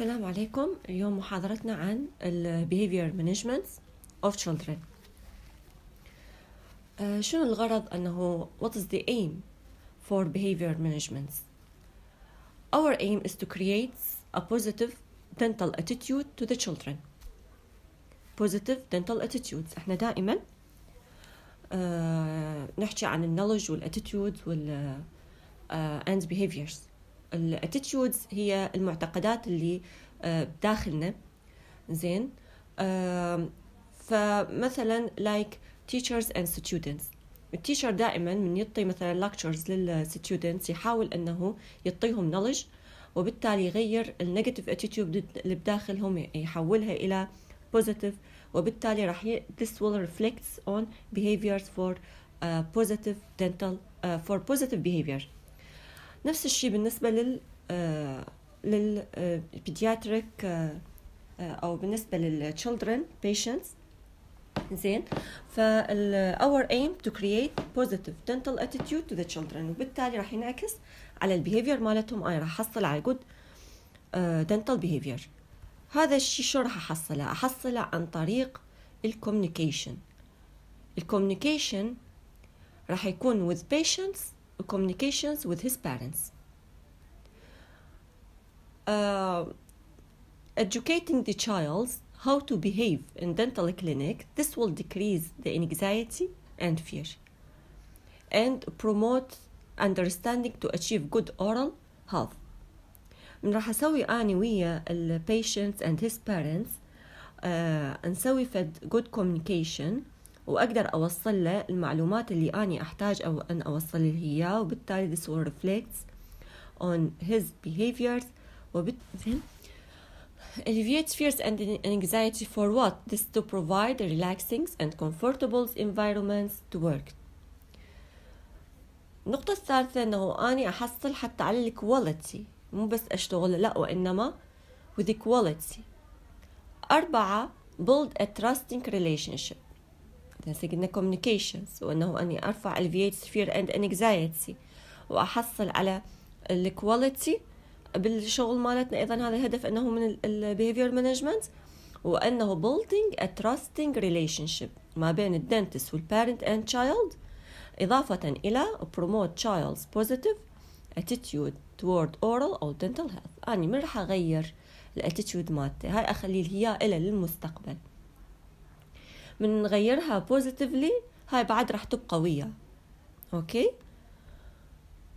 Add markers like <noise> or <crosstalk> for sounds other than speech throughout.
السلام عليكم اليوم محاضرتنا عن ال Behavior Management of Children uh, شنو الغرض أنه What is the aim for Behavior Management Our aim is to create a positive dental attitude to the children Positive dental attitudes احنا دائما uh, نحكي عن knowledge والاتيتيود وال uh, and behaviors الاتيتيودز هي المعتقدات اللي بداخلنا آه، زين فمثلا لايك teachers اند ستودنتس التيشر دائما من يعطي مثلا لكتشرز للستودنتس يحاول انه يعطيهم نولج وبالتالي يغير النيجاتيف اتيتيود اللي بداخلهم يحولها الى بوزيتيف وبالتالي راح this will reflects on behaviors for uh, positive dental uh, for positive behavior نفس الشيء بالنسبة لل آه، للبيدياتريك آه، آه، او بالنسبه للchildren patients زين فال our aim to create positive dental attitude to the children وبالتالي راح ينعكس على البيهيفير مالتهم انا راح احصل على good dental behavior هذا الشيء شو راح احصله احصله عن طريق الكوميونيكيشن الكوميونيكيشن راح يكون with patients communications with his parents. Uh, educating the child how to behave in dental clinic, this will decrease the anxiety and fear and promote understanding to achieve good oral health. من راح اسوي اني ويا البيشنت and his parents uh, نسوي فد good communication واقدر اوصل له المعلومات اللي اني احتاج او ان اوصل له اياه وبالتالي this will reflect on his behaviors وبالتالي alleviates fears and anxiety for what? This to provide relaxing and comfortable environments to work. النقطة الثالثة أنه أني أحصل حتى على الكواليتي مو بس أشتغل لا وإنما with the quality أربعة build a trusting relationship تنسجن communications وأنه أني أرفع alleviate fear and anxiety وأحصل على الكواليتي بالشغل مالتنا أيضا هذا الهدف أنه من ال behavior management وأنه building a trusting relationship ما بين الدنتس والبارنت and child إضافة إلى promote child's positive attitude toward oral or dental health أني يعني من راح أغير الاتيتيود مالته هاي أخليه هي إلى للمستقبل من نغيرها بوزيتيفلي هاي بعد رح تبقى ويا اوكي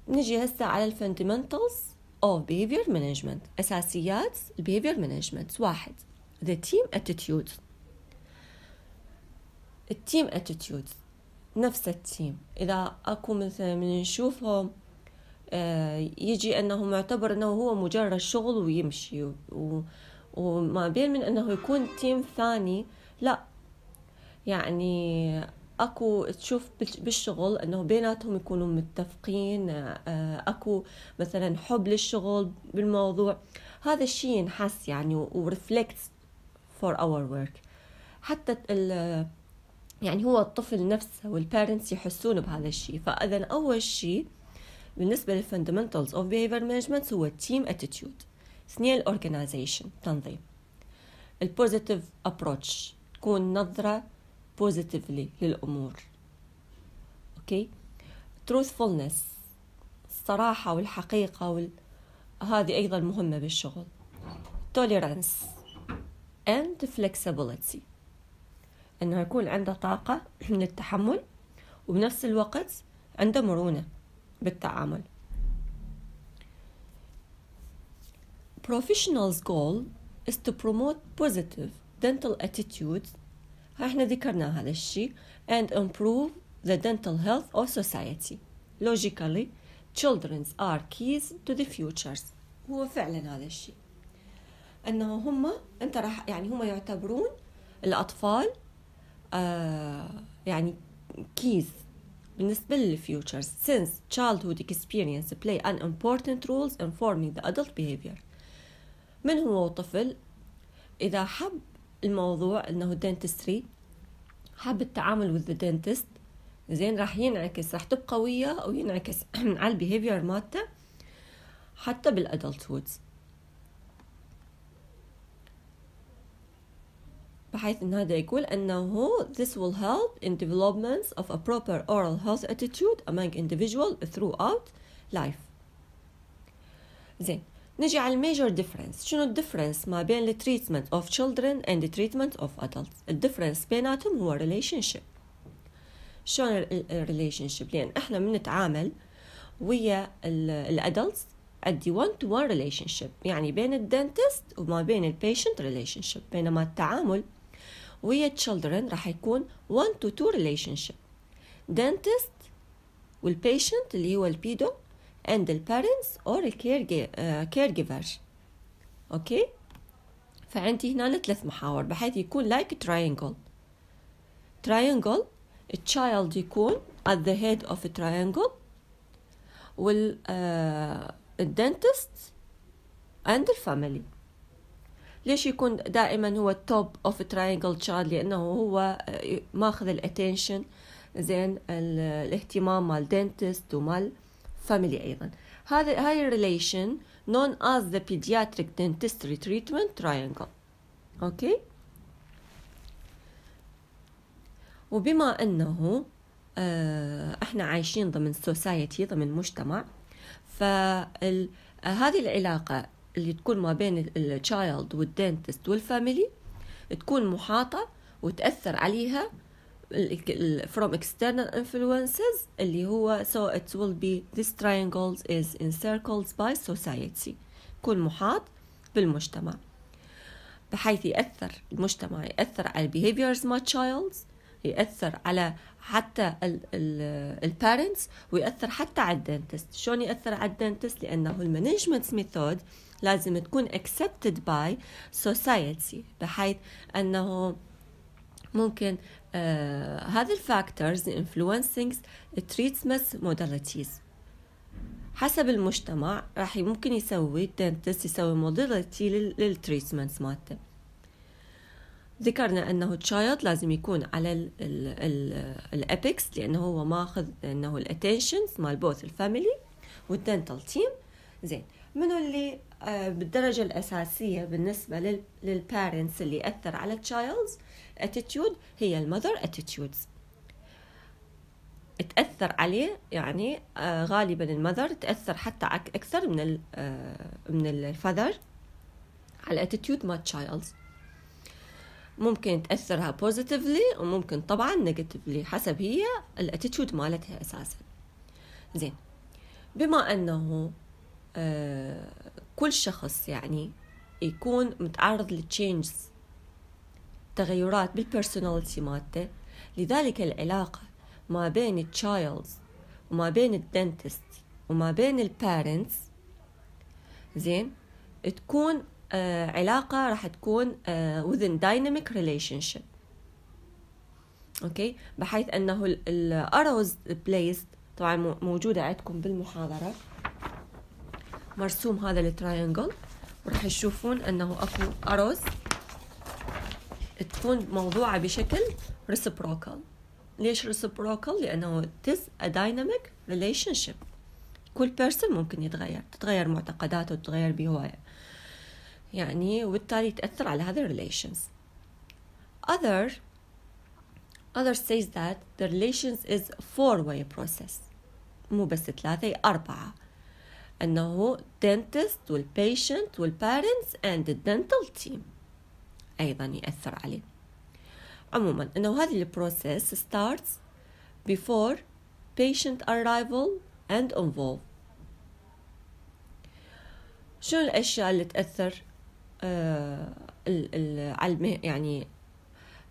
نجي هسه على الفاندمنتالز of behavior management اساسيات البيهيفير مانجمنت واحد the team اتيتيود التيم اتيتيود نفس التيم اذا اكو مثلا من نشوفهم آه، يجي انه معتبر انه هو مجرد شغل ويمشي و... وما بين من انه يكون تيم ثاني لا يعني اكو تشوف بالشغل انه بيناتهم يكونوا متفقين آه، اكو مثلا حب للشغل بالموضوع هذا الشيء ينحس يعني ورفلكت فور اور ورك حتى ال يعني هو الطفل نفسه والبيرنتس يحسون بهذا الشيء فاذا اول شيء بالنسبة للفندمنتالز اوف behavior مانجمنت هو التيم اتيتيود اثنين الاورجنايزيشن تنظيم البوزيتيف ابروتش تكون نظرة بوزيتيفلي للامور اوكي تروثفولنس الصراحه والحقيقه وال... هذه ايضا مهمه بالشغل tolerance and flexibility انه يكون عنده طاقه للتحمل وبنفس الوقت عنده مرونه بالتعامل professional's goal is to promote positive dental attitudes احنا ذكرنا هذا الشيء and improve the dental health of society logically children are keys to the futures هو فعلا هذا الشيء انه هم انت راح يعني هم يعتبرون الاطفال آه يعني keys بالنسبة للفيوتشرز since childhood experience play an important role in forming the adult behavior من هو طفل إذا حب الموضوع انه الدنتستري حب التعامل وذ دنتست زين راح ينعكس راح تبقى قوية وينعكس <clears throat> على البيهيفير مالته حتى بالادلتهود بحيث ان هذا يقول انه this will help in developments of a proper oral health attitude among individual throughout life زين نجي على الميجر ديفرنس شنو الديفرنس ما بين التريتمنت اوف تشيلدرن اند the treatment of adults الديفرنس بيناتهم هو ريليشن شيب شلون الريليشن شيب لان احنا بنتعامل ويا الادلتس ادي 1 تو 1 ريليشن شيب يعني بين الدنتست وما بين البيشنت ريليشن شيب بينما التعامل ويا تشيلدرن راح يكون 1 تو 2 ريليشن شيب دنتست والبيشنت اللي هو البيدو and the parents or the caregiver اوكي فعندي هنا ثلاث محاور بحيث يكون like triangle triangle child يكون at the head of a triangle وال uh, dentist and the family ليش يكون دائما هو top of a triangle child لانه هو ماخذ الاتنشن زين الاهتمام مال dentist ومال family أيضا هذا هاي relation known as the pediatric dentistry treatment triangle أوكي وبما أنه آه، احنا عايشين ضمن سوسايتي ضمن مجتمع فهذه العلاقة اللي تكون ما بين التشايلد والدنتست والفاميلي تكون محاطة وتأثر عليها from external influences اللي هو so it will be this triangle is encircled by society كل محاط بالمجتمع بحيث يأثر المجتمع يأثر على behaviors my child يأثر على حتى ال ال البارنتس ويأثر حتى على الدنتست شلون يأثر على الدنتست لأنه المانجمنت ميثود لازم تكون accepted by society بحيث أنه ممكن آه، هذه الفاكتورز influencing treatment modalities حسب المجتمع راح ممكن يسوي الدنتست يسوي موديلتي للتريتمنتس مالته ذكرنا انه تشايلد لازم يكون على الابيكس لانه هو ماخذ انه الاتنشنز مال بوث الفاميلي والدنتال تيم زين منو اللي آه، بالدرجة الأساسية بالنسبة للبارنتس اللي أثر على التشايلدز اتيتيود هي المذر attitudes تأثر عليه يعني آه، غالبا المذر تأثر حتى أكثر من ال آه، من الفذر على اتيتيود مال child ممكن تأثرها positively وممكن طبعا negatively حسب هي الاتيتيود مالتها أساسا زين بما أنه آه، كل شخص يعني يكون متعرض لتشينجز تغيرات بالبرسوناليتي مالته لذلك العلاقة ما بين التشايلدز وما بين الدنتست وما بين البارنتس زين تكون آه علاقة راح تكون آه within dynamic relationship اوكي بحيث انه الاروز placed طبعا موجودة عندكم بالمحاضرة مرسوم هذا التراينجل وراح تشوفون انه اكو اروز تكون موضوعة بشكل reciprocal ليش reciprocal؟ لأنه it is a dynamic relationship كل person ممكن يتغير تتغير معتقداته وتتغير بهواية يعني وبالتالي تأثر على هذا relations other other says that the relations is a four way process مو بس ثلاثة أربعة أنه dentist والpatient والparents and the dental team أيضا يأثر عليه عموما انه هذه البروسيس starts before patient arrival and involve شنو الاشياء اللي تاثر آه على يعني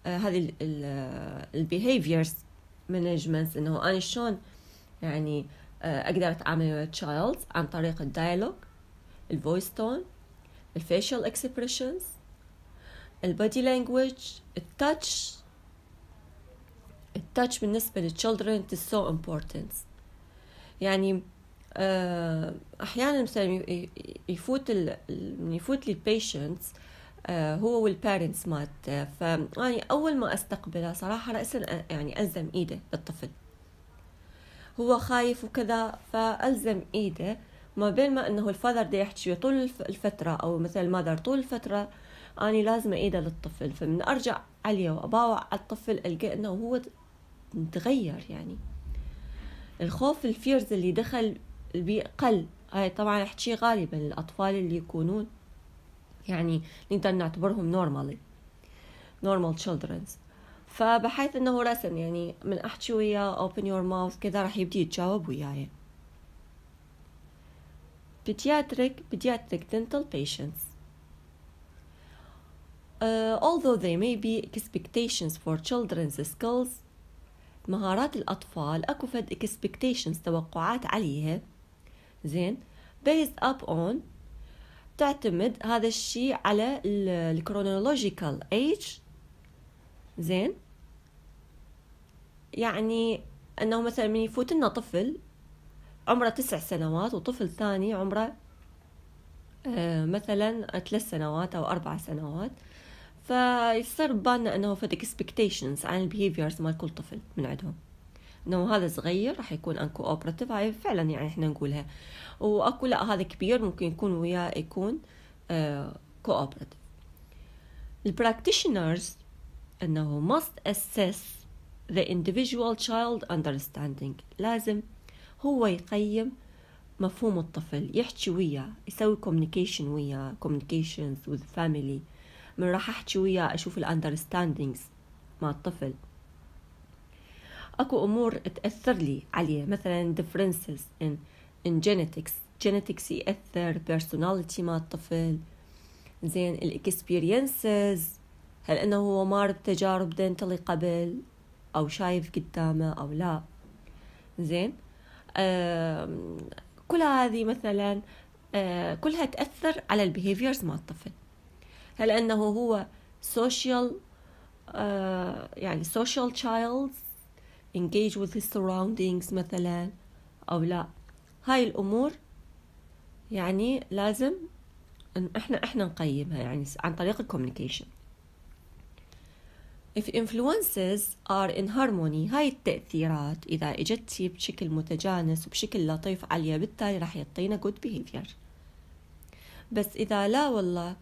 آه هذه البيهيفيرز مانجمنت انه انا شلون يعني آه اقدر اتعامل ويا تشايلد عن طريق الدايلوج الفويس تون الفيشل اكسبريشنز البادي لانجويج التاتش التاتش بالنسبة للتشيلدرن it سو so important يعني آه، أحيانا مثلا يفوت ال يفوت لي البيشنتس آه، هو والبارنتس مات فأني يعني أول ما أستقبله صراحة رأسا آه، يعني ألزم إيده للطفل هو خايف وكذا فألزم إيده ما بين ما أنه الفادر دا يحكي طول الفترة أو مثل المادر طول الفترة أني لازم أيده للطفل فمن أرجع عليه وأباوع على الطفل ألقى أنه هو متغير يعني الخوف الفيرز اللي دخل البيئة قل هاي طبعا أحكي غالبا الأطفال اللي يكونون يعني نقدر نعتبرهم نورمالي نورمال تشيلدرن فبحيث انه رسم يعني من احكي وياه open your mouth كذا راح يبدي يتجاوب وياي pediatric pediatric dental patients Uh, although there may be expectations for children's skills مهارات الأطفال أكو فد expectations توقعات عليها زين based up on تعتمد هذا الشيء على الكرونولوجيكال age زين يعني انه مثلا من يفوت لنا طفل عمره تسع سنوات وطفل ثاني عمره آه، مثلا ثلاث سنوات او اربع سنوات فيصير ببالنا انه في اكسبكتيشنز عن البيهيفيرز مال كل طفل من عندهم انه هذا صغير راح يكون ان اوبراتيف هاي فعلا يعني احنا نقولها واكو لا هذا كبير ممكن يكون وياه يكون كوبراتيف آه، البراكتيشنرز انه must assess the individual child understanding لازم هو يقيم مفهوم الطفل يحكي وياه يسوي communication وياه communications with family من راح احكي وياه اشوف الاندرستاندينجز مع الطفل اكو امور تاثر لي عليه مثلا differences in in genetics genetics ياثر personality مع الطفل زين الاكسبيرينسز هل انه هو مار بتجارب دنتلي قبل او شايف قدامه او لا زين كل هذه مثلا آه، كلها تاثر على البيهيفيرز مع الطفل هل أنه هو social uh, يعني social child engage with his surroundings مثلا أو لا هاي الأمور يعني لازم إن إحنا إحنا نقيمها يعني عن طريق الكوميونيكيشن If influences are in harmony هاي التأثيرات إذا إجتي بشكل متجانس وبشكل لطيف عليها بالتالي راح يعطينا good behavior بس إذا لا والله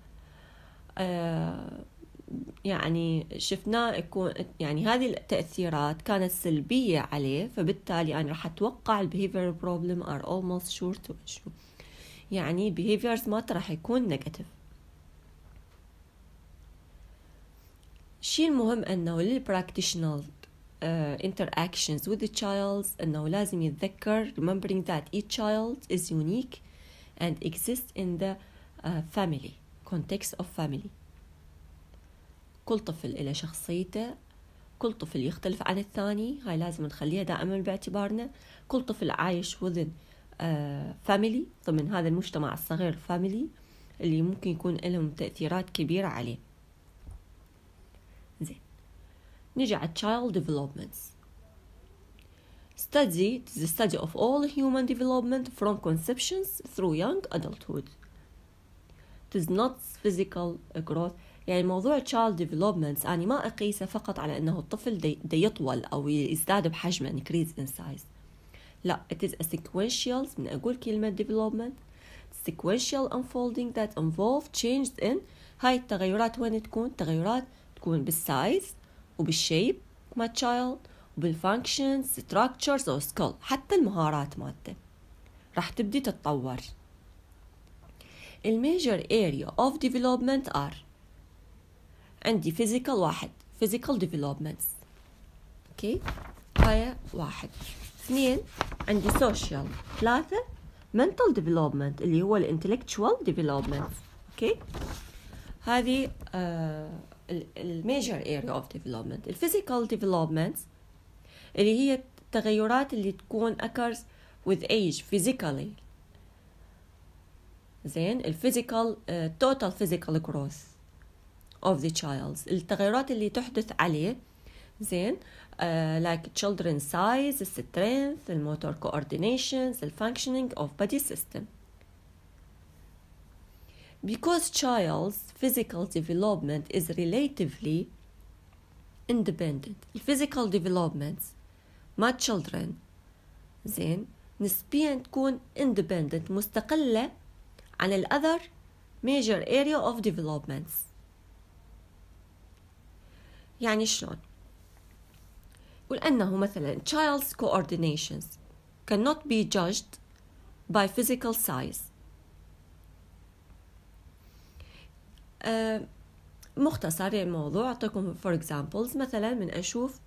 يعني شفناه يكون يعني هذه التأثيرات كانت سلبية عليه فبالتالي أنا رح أتوقع البيهيفير problem are almost sure to issue يعني behaviors ما رح يكون negative الشيء المهم أنه للبراكتيشنال uh, interactions with the child أنه لازم يتذكر remembering that each child is unique and exists in the uh, family context of family كل طفل له شخصيته كل طفل يختلف عن الثاني هاي لازم نخليها دائما باعتبارنا كل طفل عايش within آه، family ضمن هذا المجتمع الصغير family اللي ممكن يكون لهم تأثيرات كبيرة عليه زين نجي على child developments study the study of all human development from conceptions through young adulthood it is not physical growth يعني موضوع child developments يعني ما أقيسه فقط على أنه الطفل دي, دي يطول أو يزداد بحجمه increase in size لا it is a sequential من أقول كلمة development sequential unfolding that involve changes in هاي التغيرات وين تكون تغيرات تكون بالسايز وبالشيب مال child functions structures أو skill حتى المهارات مالته راح تبدي تتطور الميجر area of development are عندي physical واحد physical developments اوكي هاي واحد اثنين عندي social ثلاثة mental development اللي هو الانتلكتشوال development اوكي هذه الميجر area of development الفيزيكال development اللي هي التغيرات اللي تكون occurs with age physically زين الفيزيكال توتال فيزيكال جروث of the child التغيرات اللي تحدث عليه زين uh, like children size strength motor coordinations the functioning of body system because child's physical development is relatively independent physical developments مع children زين نسبيا تكون independent مستقلة عن other major area of developments يعني شلون قول أنه مثلا child's coordinations cannot be judged by physical size مختصر الموضوع أعطيكم for examples مثلا من أشوف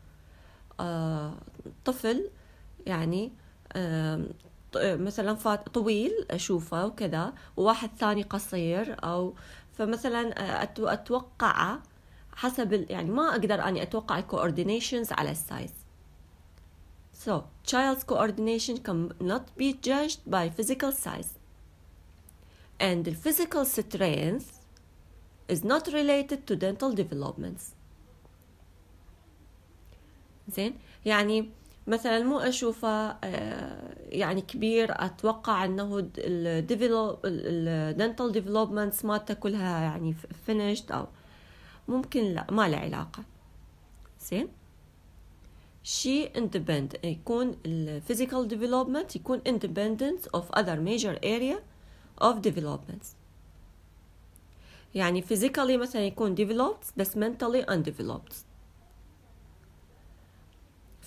طفل يعني مثلا فات طويل اشوفه وكذا وواحد ثاني قصير او فمثلا اتوقع حسب يعني ما اقدر اني اتوقع الكوردينيشنز على السايز So child's coordination cannot be judged by physical size. And the physical strength is not related to dental developments. زين يعني مثلا مو أشوفه آه، يعني كبير أتوقع أنه الدنتال ديفلوبمنتس مالته كلها يعني فينيشد أو ممكن لا ما له علاقة زين شي independent يكون الفيزيكال ديفلوبمنت يكون independent of other major area of developments يعني physically مثلا يكون developed بس mentally undeveloped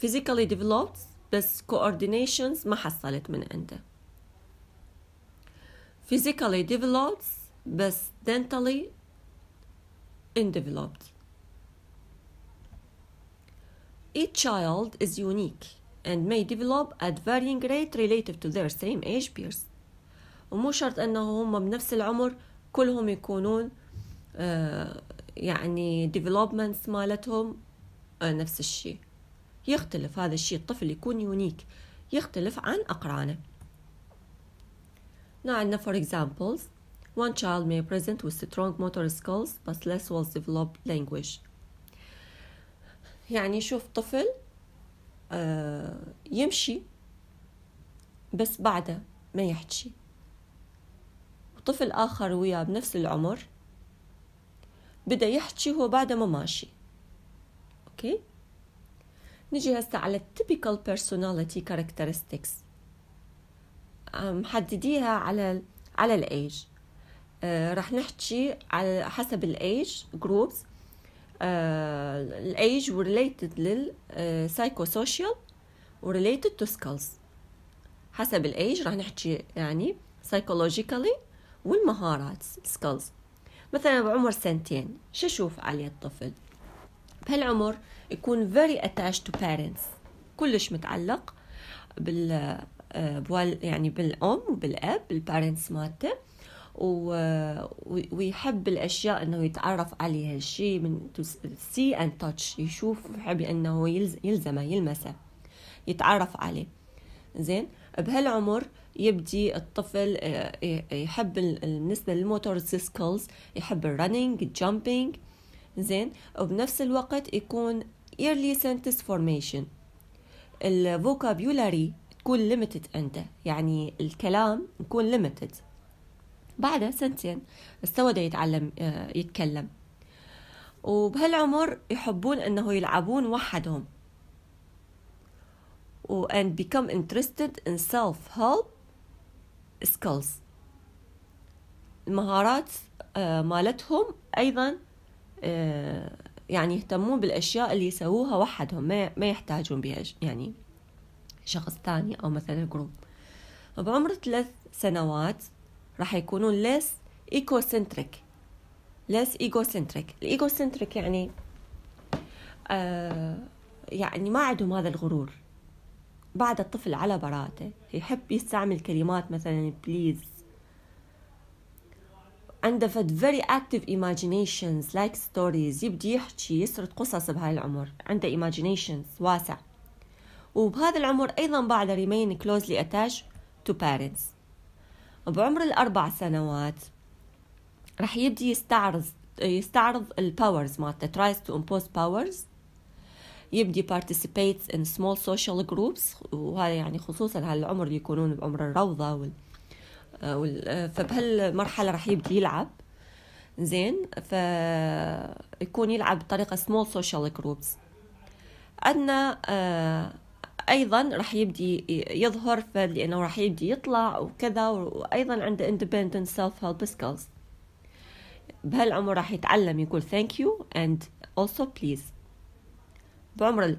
physically developed بس coordinations ما حصلت من عنده physically developed بس dentally undeveloped Each child is unique and may develop at varying rate relative to their same age peers ومو شرط انه هم بنفس العمر كلهم يكونون uh, يعني developments مالتهم uh, نفس الشيء يختلف هذا الشيء الطفل يكون يونيك يختلف عن أقرانه عندنا for examples One child may present with strong motor skills but less well developed language يعني شوف طفل آه يمشي بس بعده ما يحكي وطفل آخر وياه بنفس العمر بدأ يحكي هو بعده ما ماشي أوكي okay? نجي هسه على typical personality characteristics محدديها على على الايج آه رح نحكي على حسب الايج جروبز الايج وريليتد للسايكو سوشيال وريليتد تو سكالز حسب الايج رح نحكي يعني سايكولوجيكالي والمهارات سكالز مثلا بعمر سنتين شو اشوف عليه الطفل بهالعمر يكون very attached to parents كلش متعلق بال آه، يعني بالأم وبالأب بالبارنتس مالته ويحب الاشياء انه يتعرف عليها الشيء من سي اند تاتش يشوف يحب انه يلزمه يلمسه يتعرف عليه زين بهالعمر يبدي الطفل آه، يحب بالنسبه للموتور سكيلز يحب الرننج الجامبينج زين وبنفس الوقت يكون early sentence formation ال vocabulary تكون limited عنده يعني الكلام يكون limited بعدها سنتين استودع يتعلم آه، يتكلم وبهالعمر يحبون أنه يلعبون وحدهم and become interested in self-help skills المهارات آه، مالتهم أيضا آه، يعني يهتمون بالأشياء اللي يسووها وحدهم ما ما يحتاجون بها يعني شخص ثاني أو مثلا جروب بعمر ثلاث سنوات راح يكونون ليس ايكوسنتريك ليس ايجوسنتريك سنتريك يعني آه يعني ما عندهم هذا الغرور بعد الطفل على براءته يحب يستعمل كلمات مثلا بليز اندفت very active imaginations like stories يبدي يحكي يسرد قصص بهاي العمر عنده imaginations واسع وبهذا العمر أيضا بعد remain closely attached to parents بعمر الأربع سنوات رح يبدي يستعرض يستعرض الباورز مالته tries to impose powers يبدي participates in small social groups وهذا يعني خصوصا هالعمر اللي يكونون بعمر الروضة وال آه، آه، فبهالمرحله راح يبدي يلعب زين فيكون يلعب بطريقه سمول سوشيال جروبس عندنا ايضا راح يبدي يظهر لانه راح يبدي يطلع وكذا وايضا عنده independent self help skills بهالعمر راح يتعلم يقول ثانك يو اند also بليز بعمر ال...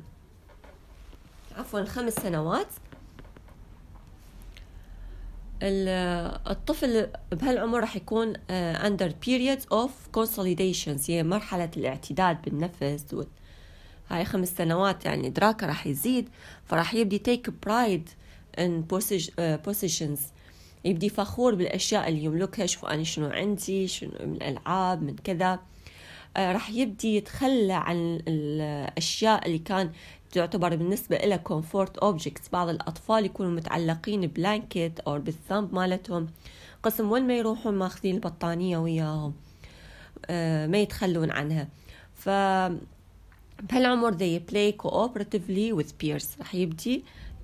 عفوا خمس سنوات الطفل بهالعمر رح يكون آه، under periods of consolidations هي مرحلة الاعتداد بالنفس وال... هاي خمس سنوات يعني إدراكه رح يزيد فرح يبدي take pride in آه، positions يبدي فخور بالأشياء اللي يملكها شوفوا أنا شنو عندي شنو من ألعاب من كذا آه، رح يبدي يتخلى عن الأشياء اللي كان تعتبر بالنسبة إلى كومفورت أوبجكتس بعض الأطفال يكونوا متعلقين بلانكت أو بالثمب مالتهم قسم وين ما يروحون ماخذين البطانية وياهم آه، ما يتخلون عنها ف بهالعمر they play cooperatively with peers رح يبدي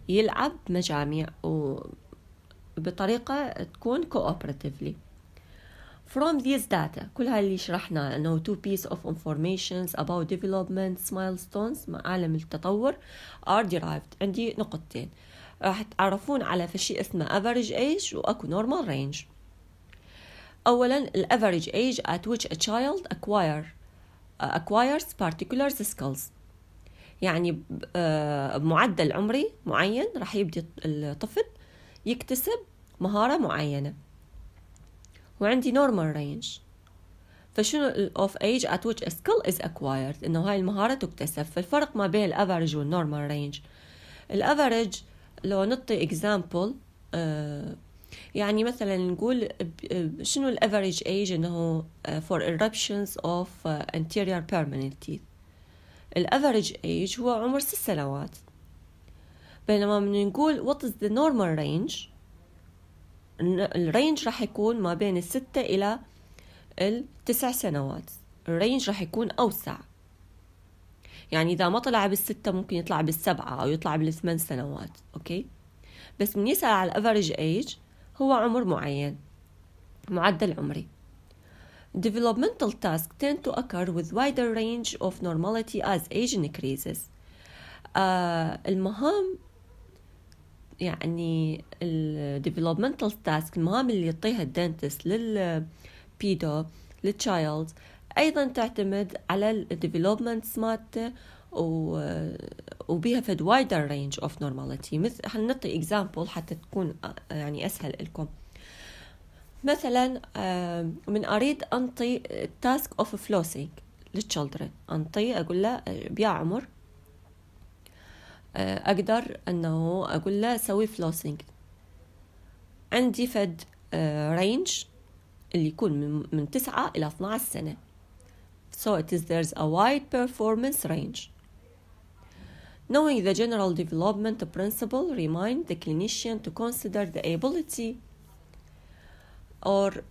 يلعب مجاميع و بطريقة تكون cooperatively From these data كل هاي اللي شرحنا انه two pieces of information about development milestones عالم التطور are derived عندي نقطتين راح تعرفون على فشي اسمه average age واكو normal range اولا ال average age at which a child acquire uh, acquires particular skills يعني بمعدل عمري معين راح يبدي الطفل يكتسب مهارة معينة وعندي normal range فشنو of age at which a skill is acquired انه هاي المهاره تكتسب فالفرق ما بين average normal range الـ average لو نطي example آه يعني مثلا نقول شنو average age انه for eruptions of anterior permanent teeth average age هو عمر ست سنوات بينما من نقول what is the normal range الرينج راح يكون ما بين الستة إلى التسع سنوات الرينج راح يكون أوسع يعني إذا ما طلع بالستة ممكن يطلع بالسبعة أو يطلع بالثمان سنوات أوكي بس يسأل على الأفرج ايج هو عمر معين معدل عمري Developmental tasks tend to occur with wider range of normality as age increases. Uh, المهام يعني الديفلوبمنتال تاسك المهام اللي يعطيها الدنتست للبيدو للتشايلد ايضا تعتمد على الديفلوبمنتس مالته وبيها فد وايدر رينج اوف نورماليتي مثل حنعطي اكزامبل حتى تكون آه، يعني اسهل لكم مثلا آه، من اريد انطي تاسك اوف فلوسينج للتشلدرن انطي اقول له آه، بيا عمر أقدر أنه أقول له سوي فلوسينج عندي فد رينج اللي يكون من, من 9 إلى 12 سنة So it is there's a wide performance range. Knowing the general development principle remind the clinician to consider the ability or uh,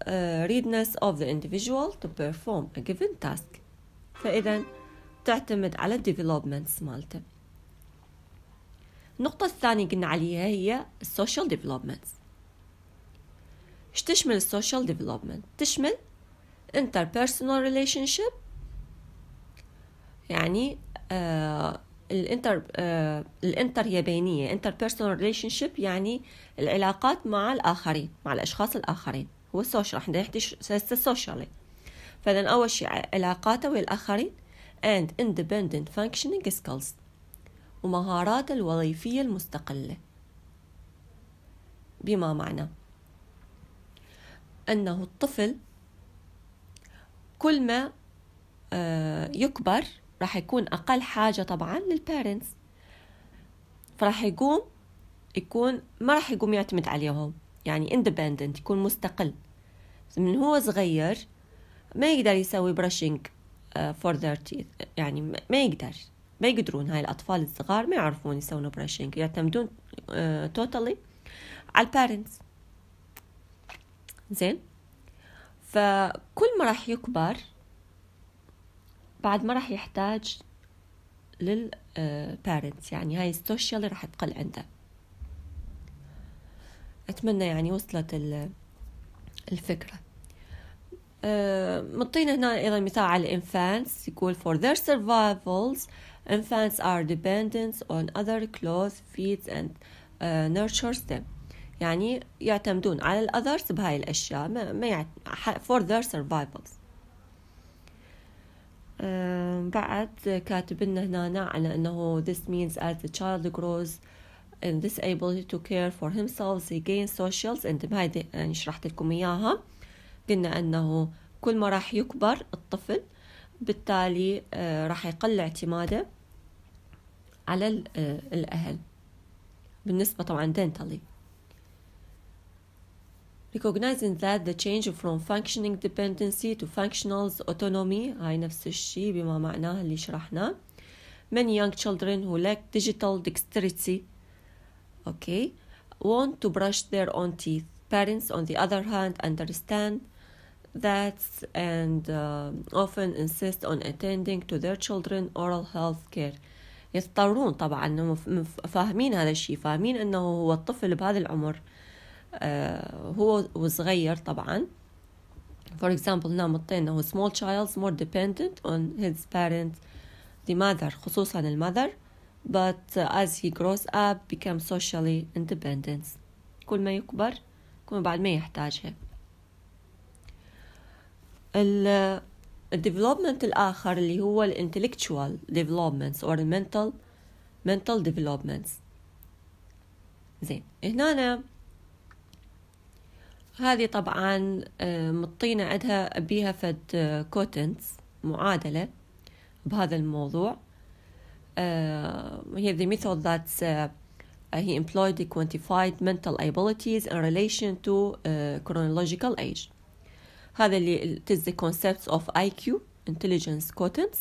readiness of the individual to perform a given task. فإذا تعتمد على developments مالته. النقطة الثانية قلنا عليها هي السوشيال ديفلوبمنت ايش تشمل السوشيال ديفلوبمنت تشمل interpersonal relationship يعني آه الانتر آه الانتر يابانية interpersonal relationship يعني العلاقات مع الآخرين مع الأشخاص الآخرين هو السوشيال احنا نحتاج السوشيال فإذا أول شيء علاقاته ويا الآخرين and independent functioning skills ومهارات الوظيفية المستقلة بما معنى أنه الطفل كل ما آه، يكبر راح يكون أقل حاجة طبعا للبيرنتس فراح يقوم يكون ما راح يقوم يعتمد عليهم يعني اندبندنت يكون مستقل من هو صغير ما يقدر يسوي آه، for فور ذير يعني ما يقدر ما يقدرون هاي الأطفال الصغار ما يعرفون يسوون برشنج يعتمدون توتالي آه، على البارنتس زين فكل ما راح يكبر بعد ما راح يحتاج للبارنتس آه، يعني هاي السوشيال راح تقل عنده أتمنى يعني وصلت الفكرة آه، مطينا هنا أيضا مثال على الإنفانس يقول for their survivals Infants are dependent on other clothes, feeds and uh, nurtures them. يعني يعتمدون على الأذرس بهاي الأشياء ما, ما يعت... for their survival. Um, بعد كاتب لنا هنا على أنه this means as the child grows and this able to care for himself he gains socials and هاي يعني شرحت لكم إياها قلنا أنه كل ما راح يكبر الطفل بالتالي راح يقل اعتماده على الأهل بالنسبة طبعا dentally recognizing that the change from functioning dependency to functional autonomy هاي نفس الشيء بما معناه اللي شرحناه many young children who lack digital dexterity okay want to brush their own teeth parents on the other hand understand that and uh, often insist on attending to their children oral health care يضطرون طبعا انهم فاهمين هذا الشيء فاهمين انه هو الطفل بهذا العمر uh, هو وصغير طبعا for example نعم انه small child more dependent on his parents the mother خصوصا المذر but uh, as he grows up becomes socially independent كل ما يكبر كل ما بعد ما يحتاجها الديفلوبمنت الآخر اللي هو الانتلكتشوال ديفلوبمنتس أو المنتال منتال ديفلوبمنتس زين هنا أنا هذه طبعا آه، مطينا عندها بيها فد كوتنس آه، معادلة بهذا الموضوع آه، هي the method that he employed the quantified mental abilities in relation to chronological age هذا اللي it is the concepts of IQ intelligence quotients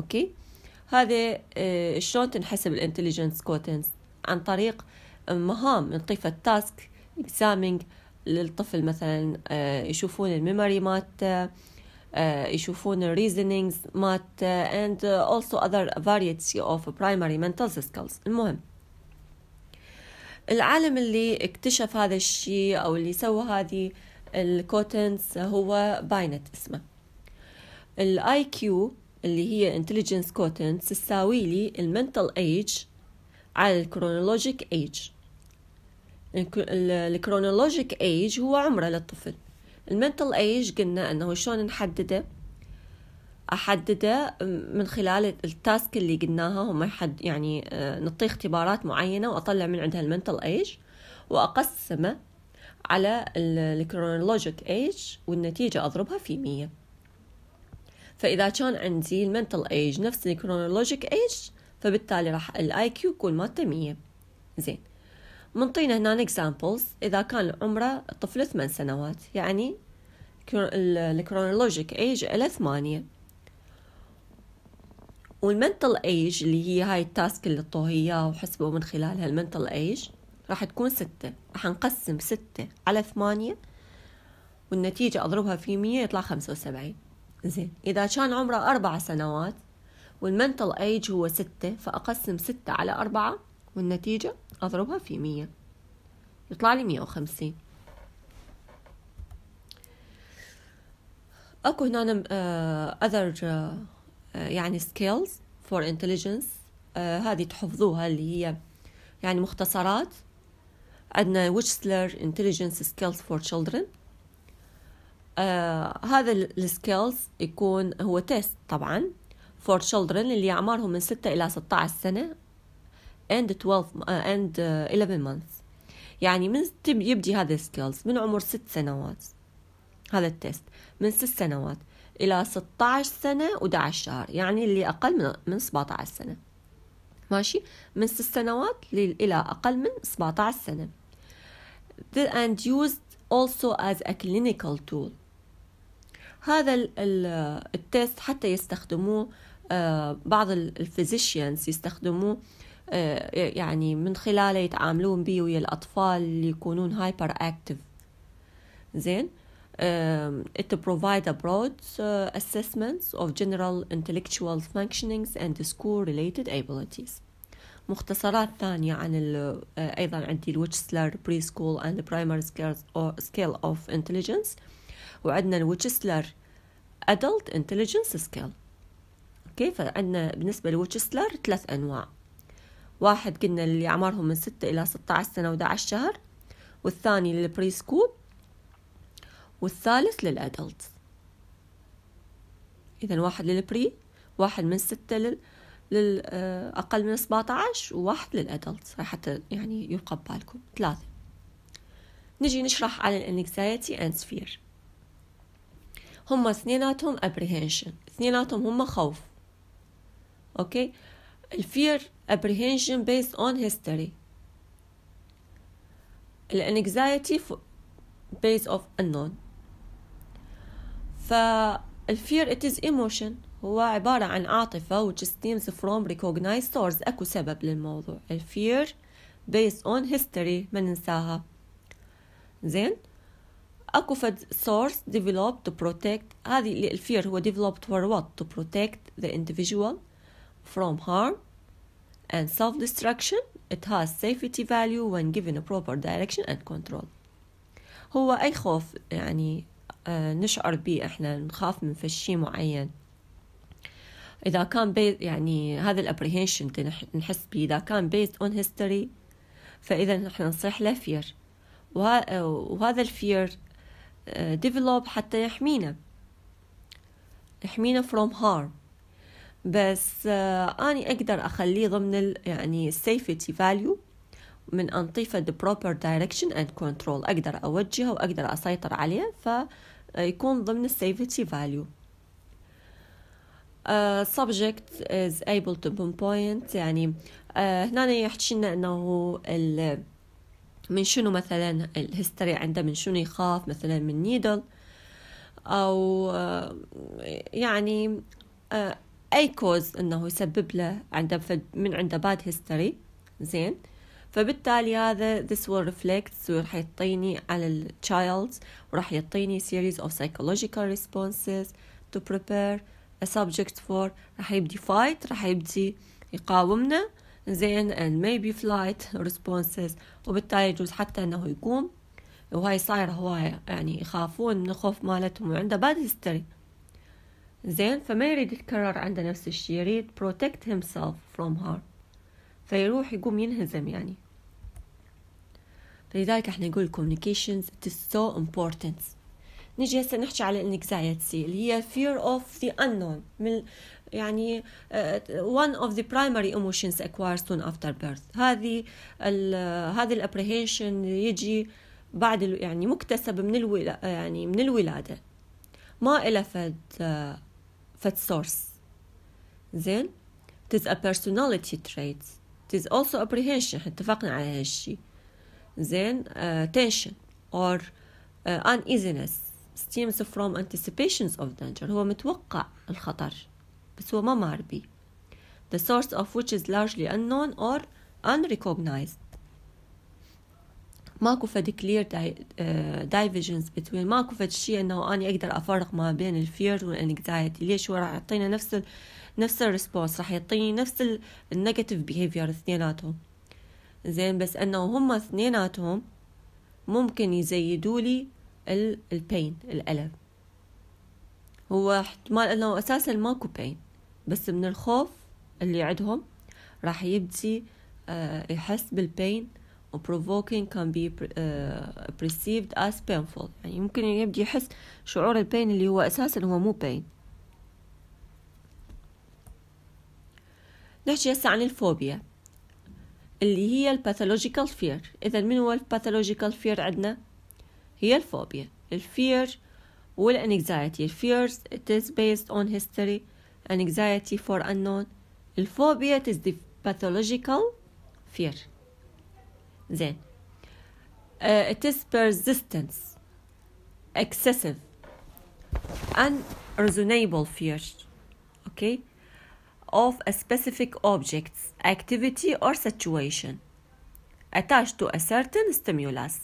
اوكي هذا آه، شلون تنحسب الانتليجنس كوتنس عن طريق مهام من طيفة التاسك اكزامينج للطفل مثلا آه، يشوفون الميموري مات آه، يشوفون الريزنينجز مات and also other variety of primary mental skills المهم العالم اللي اكتشف هذا الشيء او اللي سوى هذه الكوتنس هو باينت اسمه الاي كيو اللي هي انتليجنس كوتنس تساوي لي المنتال ايج على الكرونولوجيك ايج الكرونولوجيك ايج هو عمره للطفل المنتال ايج قلنا انه شلون نحدده احدده من خلال التاسك اللي قلناها هم حد يعني آه، نعطيه اختبارات معينه واطلع من عندها المنتال ايج واقسمه على الكرونولوجيك ايج والنتيجة أضربها في مية فإذا كان عندي المنتل ايج نفس الكرونولوجيك ايج فبالتالي راح الاي كيو يكون مالته مية زين منطينا هنا اكزامبلز إذا كان عمره الطفل ثمان سنوات يعني الكرونولوجيك ايج إلى ثمانية والمنتل ايج اللي هي هاي التاسك اللي طوهيها وحسبه من خلالها المنتل ايج راح تكون ستة راح نقسم ستة على ثمانية والنتيجة أضربها في مية يطلع خمسة وسبعين زين إذا كان عمره أربع سنوات والمنتل ايج هو ستة فأقسم ستة على أربعة والنتيجة أضربها في مية يطلع لي مية وخمسين اكو هنا اذر آه، آه، يعني سكيلز فور انتليجنس هذه تحفظوها اللي هي يعني مختصرات عندنا ويتشلر انتليجنس سكيلز فور تشيلدرن هذا السكيلز يكون هو تيست طبعا فور تشيلدرن اللي اعمارهم من 6 الى 16 سنه اند 12 اند 11 مانث يعني من يبدي هذا السكيلز من عمر 6 سنوات هذا التيست من 6 سنوات إلى 16 سنة و11 شهر يعني اللي أقل من من 17 سنة ماشي من 6 سنوات إلى أقل من 17 سنة and used also as a clinical tool هذا التست حتى يستخدموه بعض الفيزيشيانز يستخدموه يعني من خلاله يتعاملون به ويا الأطفال اللي يكونون هايبر أكتف زين it provide a broad assessments of general intellectual functionings and school related abilities مختصرات ثانية عن ال آه، أيضا عندي الويتشسلر بري سكول أند برايمري سكيل أوف انتليجنس وعندنا الويتشسلر أدلت انتليجنس سكيل كيف عندنا بالنسبة للويتشسلر ثلاث أنواع واحد قلنا اللي أعمارهم من ستة إلى ستة عشر سنة شهر والثاني للبري سكول والثالث للأدلت إذا واحد للبري واحد من ستة لل للأقل آه، من 17 وواحد للأدلت حتى يعني يبقى ببالكم ثلاثة نجي نشرح على الانكزايتي اند فير هما اثنيناتهم apprehension اثنيناتهم هما خوف اوكي الفير apprehension based on history الانكزايتي based اوف unknown فالفير it is emotion هو عبارة عن عاطفة which stems from recognized source أكو سبب للموضوع الفير based on history ما ننساها زين اكو فد source developed to protect هذه الفير هو developed for what to protect the individual from harm and self-destruction it has safety value when given a proper direction and control هو اي خوف يعني نشعر به احنا نخاف من فشي معين إذا كان بيز يعني هذا الابريهنشن نحس به إذا كان بيزد أون هيستوري فإذا نحن نصيح له فير وهذا الفير ديفلوب آه، حتى يحمينا يحمينا فروم هارم بس آه، أني أقدر أخليه ضمن ال يعني السيفتي فاليو من أنطيفة the proper direction and control أقدر أوجهه وأقدر أسيطر عليه فيكون ضمن السيفتي فاليو آه، subject is able to pinpoint يعني uh, آه، هنا يحكي لنا انه ال من شنو مثلا الهستري عنده من شنو يخاف مثلا من نيدل او آه، يعني اي كوز انه يسبب له عنده من عنده باد هيستوري زين فبالتالي هذا this will reflect راح يعطيني على child وراح يعطيني series of psychological responses to prepare subject for راح يبدي fight راح يبدي يقاومنا زين and maybe flight responses وبالتالي يجوز حتى انه يقوم وهاي صايرة هواية يعني يخافون من الخوف مالتهم وعنده bad history زين فما يريد يتكرر عنده نفس الشي يريد protect himself from harm فيروح يقوم ينهزم يعني فلذلك احنا نقول communications it is so important نجي هسه نحكي على الانكزايتي اللي هي fear of the unknown من يعني one of the primary emotions acquired soon after birth هذه ال هذا الابريهنشن يجي بعد ال يعني مكتسب من الولا يعني من الولاده ما إلها فد فد source زين it is a personality trait it is also apprehension اتفقنا على هالشي زين uh, tension or uh, uneasiness stems from anticipations of danger هو متوقع الخطر بس هو ما مار بيه the source of which is largely unknown or unrecognized ماكو فد clear آه، divisions between ماكو فد شيء انه انا اقدر افرق ما بين الفير والانكزايتي ليش هو راح يعطينا نفس ال نفس الريسبونس راح يعطيني نفس النيجاتيف بيهيفير اثنيناتهم زين بس انه هما اثنيناتهم ممكن يزيدوا لي البين الألم هو احتمال أنه أساسا ماكو بين بس من الخوف اللي عندهم راح يبدي آه، يحس بالبين و provoking can be آه، perceived as painful يعني ممكن يبدي يحس شعور البين اللي هو أساسا هو مو بين نحكي هسه عن الفوبيا اللي هي الباثولوجيكال فير اذا من هو الباثولوجيكال فير عندنا هي الفوبيا الفير والانكزايتي الفيرز it is based on history anxiety for unknown الفوبيا it is the pathological fear زين uh, it is persistence excessive unreasonable fear okay of a specific objects activity or situation attached to a certain stimulus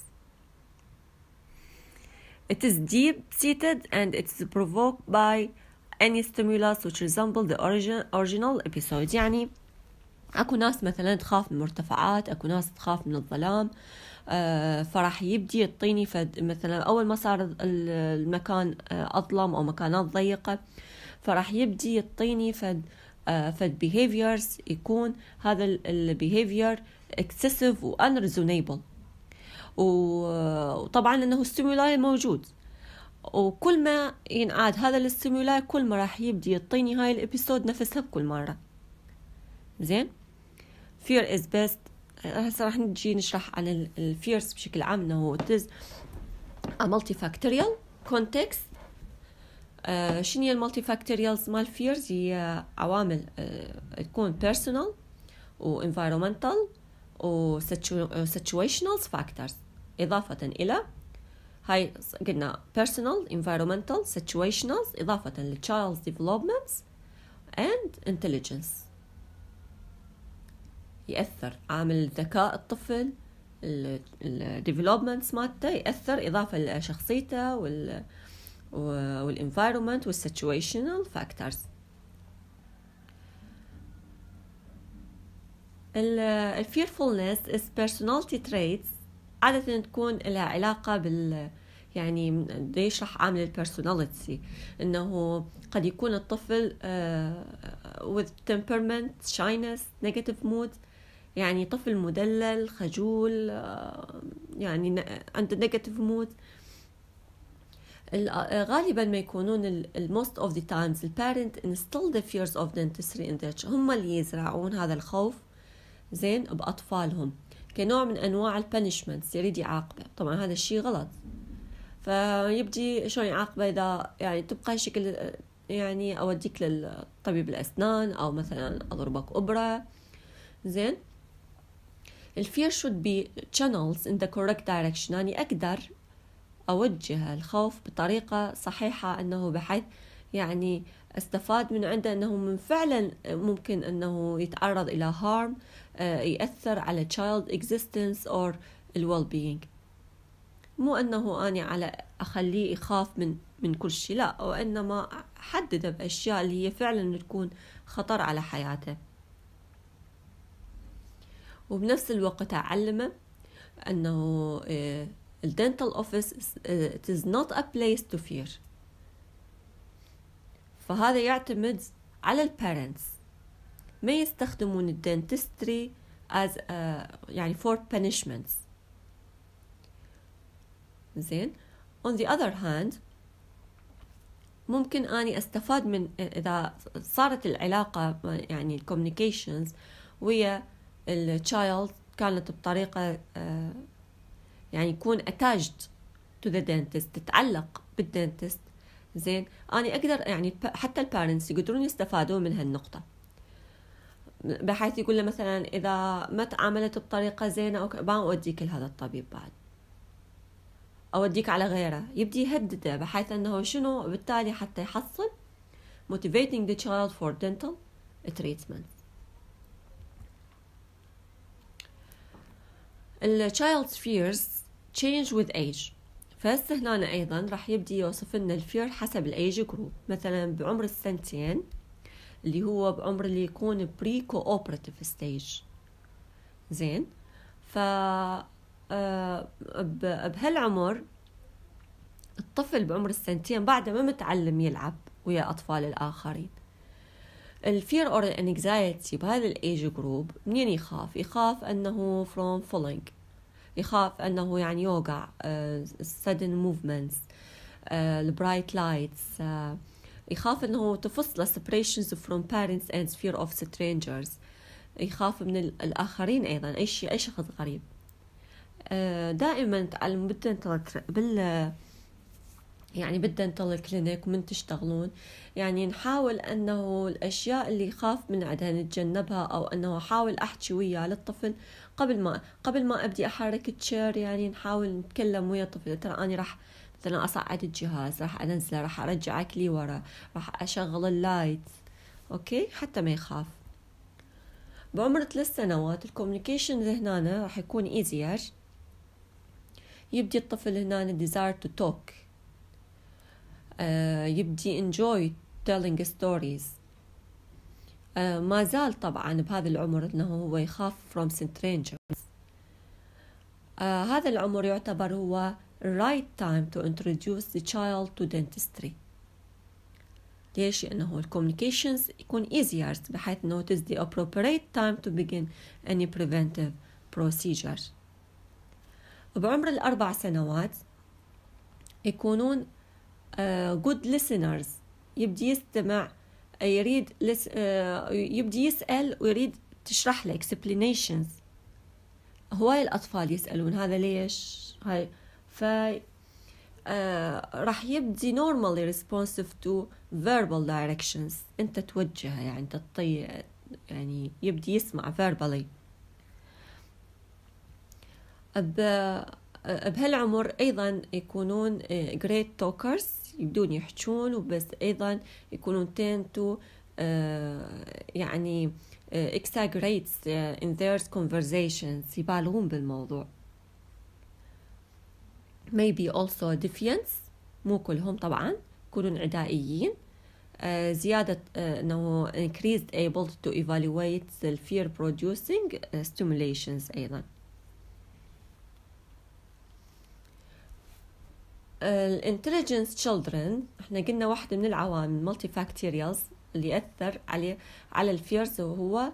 It is deep-seated and it is provoked by any stimulus which resemble the origin, original episode يعني اكو ناس مثلا تخاف من المرتفعات اكو ناس تخاف من الظلام آه فراح يبدي يعطيني فد مثلا اول ما صار المكان آه، اظلم او مكانات ضيقه فراح يبدي يعطيني فد آه فد behaviors يكون هذا ال behavior excessive و unreasonable وطبعا انه الستيمولاي موجود وكل ما ينعاد هذا الستيمولاي كل ما راح يبدي يعطيني هاي الابيسود نفسها بكل مرة زين fear is best هسه راح نجي نشرح عن الفيرس بشكل عام انه it is a multifactorial context آه شنو هي المالتي فاكتوريالز مال فيرز هي عوامل آه تكون بيرسونال و environmental و situational factors إضافة إلى هاي قلنا personal, environmental, situational إضافة ل child developments and intelligence يأثر عامل ذكاء الطفل ال, developments مالته يأثر إضافة لشخصيته وال والانفايرومنت situational factors ال fearfulness is personality traits عادة تكون لها علاقة بال يعني بده يشرح عامل البيرسوناليتي انه قد يكون الطفل uh, with temperament shyness negative mood يعني طفل مدلل خجول uh, يعني عنده negative mood غالبا ما يكونون ال most of the times the parent instill the fears of dentistry in their هم اللي يزرعون هذا الخوف زين بأطفالهم كنوع من أنواع البنشمنت يريد يعاقبه طبعا هذا الشيء غلط فيبدي شلون يعاقبه إذا يعني تبقى شكل يعني أوديك للطبيب الأسنان أو مثلا أضربك أبرة زين الفير should be channels in the correct direction يعني أقدر أوجه الخوف بطريقة صحيحة أنه بحيث يعني استفاد من عنده أنه من فعلا ممكن أنه يتعرض إلى harm آه، يأثر على child existence or well being مو انه اني على اخليه يخاف من من كل شيء لا وانما حدده باشياء اللي هي فعلا تكون خطر على حياته وبنفس الوقت اعلمه انه الدنتال آه، اوفيس آه، it is not a place to fear فهذا يعتمد على البارنتس ما يستخدمون الدنتستري as a, يعني for punishments زين on the other hand ممكن أني أستفاد من إذا صارت العلاقة يعني الكوميونيكيشنز ويا التشايلد كانت بطريقة يعني يكون attached to the dentist تتعلق بالدنتست زين أني أقدر يعني حتى البارنتس يقدرون يستفادون من هالنقطة بحيث يقول له مثلا اذا ما تعاملت بطريقه زينه او ما اوديك لهذا الطبيب بعد اوديك على غيره يبدي يهدده بحيث انه شنو بالتالي حتى يحصل motivating the child for dental treatment child's fears change with age فهسه هنا أيضا راح يبدي يوصف لنا الفير حسب الأيج جروب مثلا بعمر السنتين اللي هو بعمر اللي يكون بري كوبراتيف ستيج زين ف آه، بهالعمر الطفل بعمر السنتين بعده ما متعلم يلعب ويا أطفال الآخرين الفير اور الانكزايتي بهذا الايج جروب منين يخاف يخاف انه فروم فولينج يخاف انه يعني يوقع آه، sudden movements آه، البرايت لايتس يخاف انه تفصله separations from parents and fear of strangers يخاف من الاخرين ايضا اي شيء اي شخص غريب آه، دائما تعلم بدنا ترى بال يعني بدنا كلينيك ومن تشتغلون يعني نحاول انه الاشياء اللي يخاف من عندها نتجنبها او انه احاول احكي وياه للطفل قبل ما قبل ما ابدي احرك التشير يعني نحاول نتكلم ويا الطفل ترى اني راح مثلا اصعد الجهاز راح انزله راح ارجعك لي ورا راح اشغل اللايت اوكي حتى ما يخاف بعمر ثلاث سنوات الكوميونيكيشن هنا راح يكون ايزير يبدي الطفل هنا ديزاير تو توك يبدي انجوي telling stories آه، ما زال طبعا بهذا العمر انه هو يخاف from strangers آه، هذا العمر يعتبر هو right time to introduce the child to dentistry ليش؟ لأنه communications يكون easier بحيث إنه it is the appropriate time to begin any preventive procedure بعمر الأربع سنوات يكونون good listeners يبدي يستمع يريد يبدي يسأل ويريد تشرح له explanations هواي الأطفال يسألون هذا ليش هاي ف آه، راح يبدي normally responsive to verbal directions انت توجهه يعني تطي يعني يبدي يسمع verbally بهالعمر ايضا يكونون great talkers يبدون يحجون وبس ايضا يكونون tend to آه، يعني آه، exaggerates in their conversations يبالغون بالموضوع maybe also defiance مو كلهم طبعا يكونون عدائيين uh, آه، زيادة آه أنه increased able to evaluate the fear producing آه، stimulations أيضا آه، الانتليجنس تشيلدرن احنا قلنا واحدة من العوامل المالتي فاكتيريالز اللي يأثر على على الفيرز وهو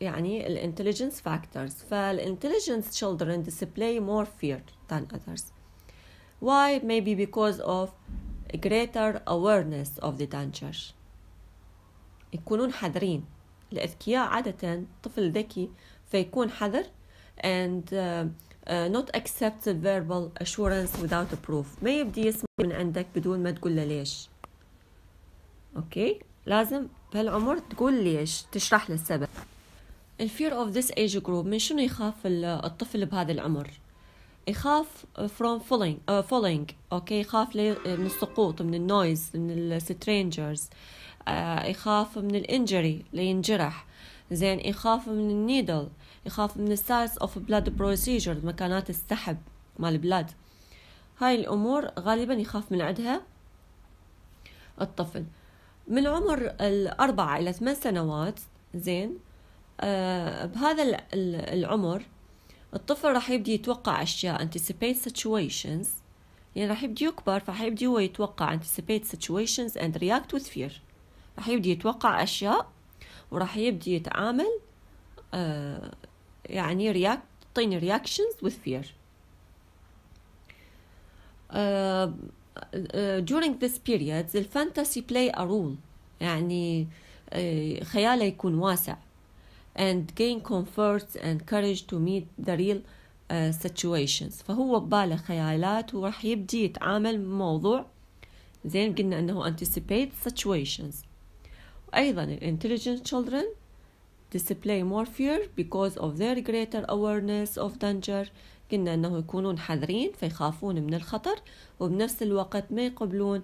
يعني الانتليجنس فاكتورز فالانتليجنس تشيلدرن display more fear than others Why? Maybe because of a greater awareness of the danger. يكونون حذرين الأذكياء عادة طفل ذكي فيكون حذر and uh, uh, not accept verbal assurance without a proof ما يبدي يسمع من عندك بدون ما تقول له ليش اوكي لازم بهالعمر تقول ليش تشرح له السبب الفير اوف this ايج جروب من شنو يخاف الطفل بهذا العمر يخاف from falling uh, falling اوكي يخاف من السقوط من النويز من السترينجرز uh, آه، يخاف من الانجري لينجرح زين يخاف من النيدل يخاف من السايس اوف بلاد بروسيجر مكانات السحب مال البلاد هاي الامور غالبا يخاف من عندها الطفل من عمر الأربعة إلى ثمان سنوات زين آه بهذا العمر الطفل راح يبدي يتوقع أشياء anticipate situations يعني راح يبدي يكبر فراح يبدي هو يتوقع anticipate situations and react with fear راح يبدي يتوقع أشياء وراح يبدي يتعامل آه، يعني react تعطيني reactions with fear آه، آه، during this period fantasy play a role يعني خياله يكون واسع and gain comfort and courage to meet the real uh, situations فهو بباله خيالات وراح يبدي يتعامل بموضوع زين قلنا انه anticipate situations وايضا intelligent children display more fear because of their greater awareness of danger قلنا انه يكونون حذرين فيخافون من الخطر وبنفس الوقت ما يقبلون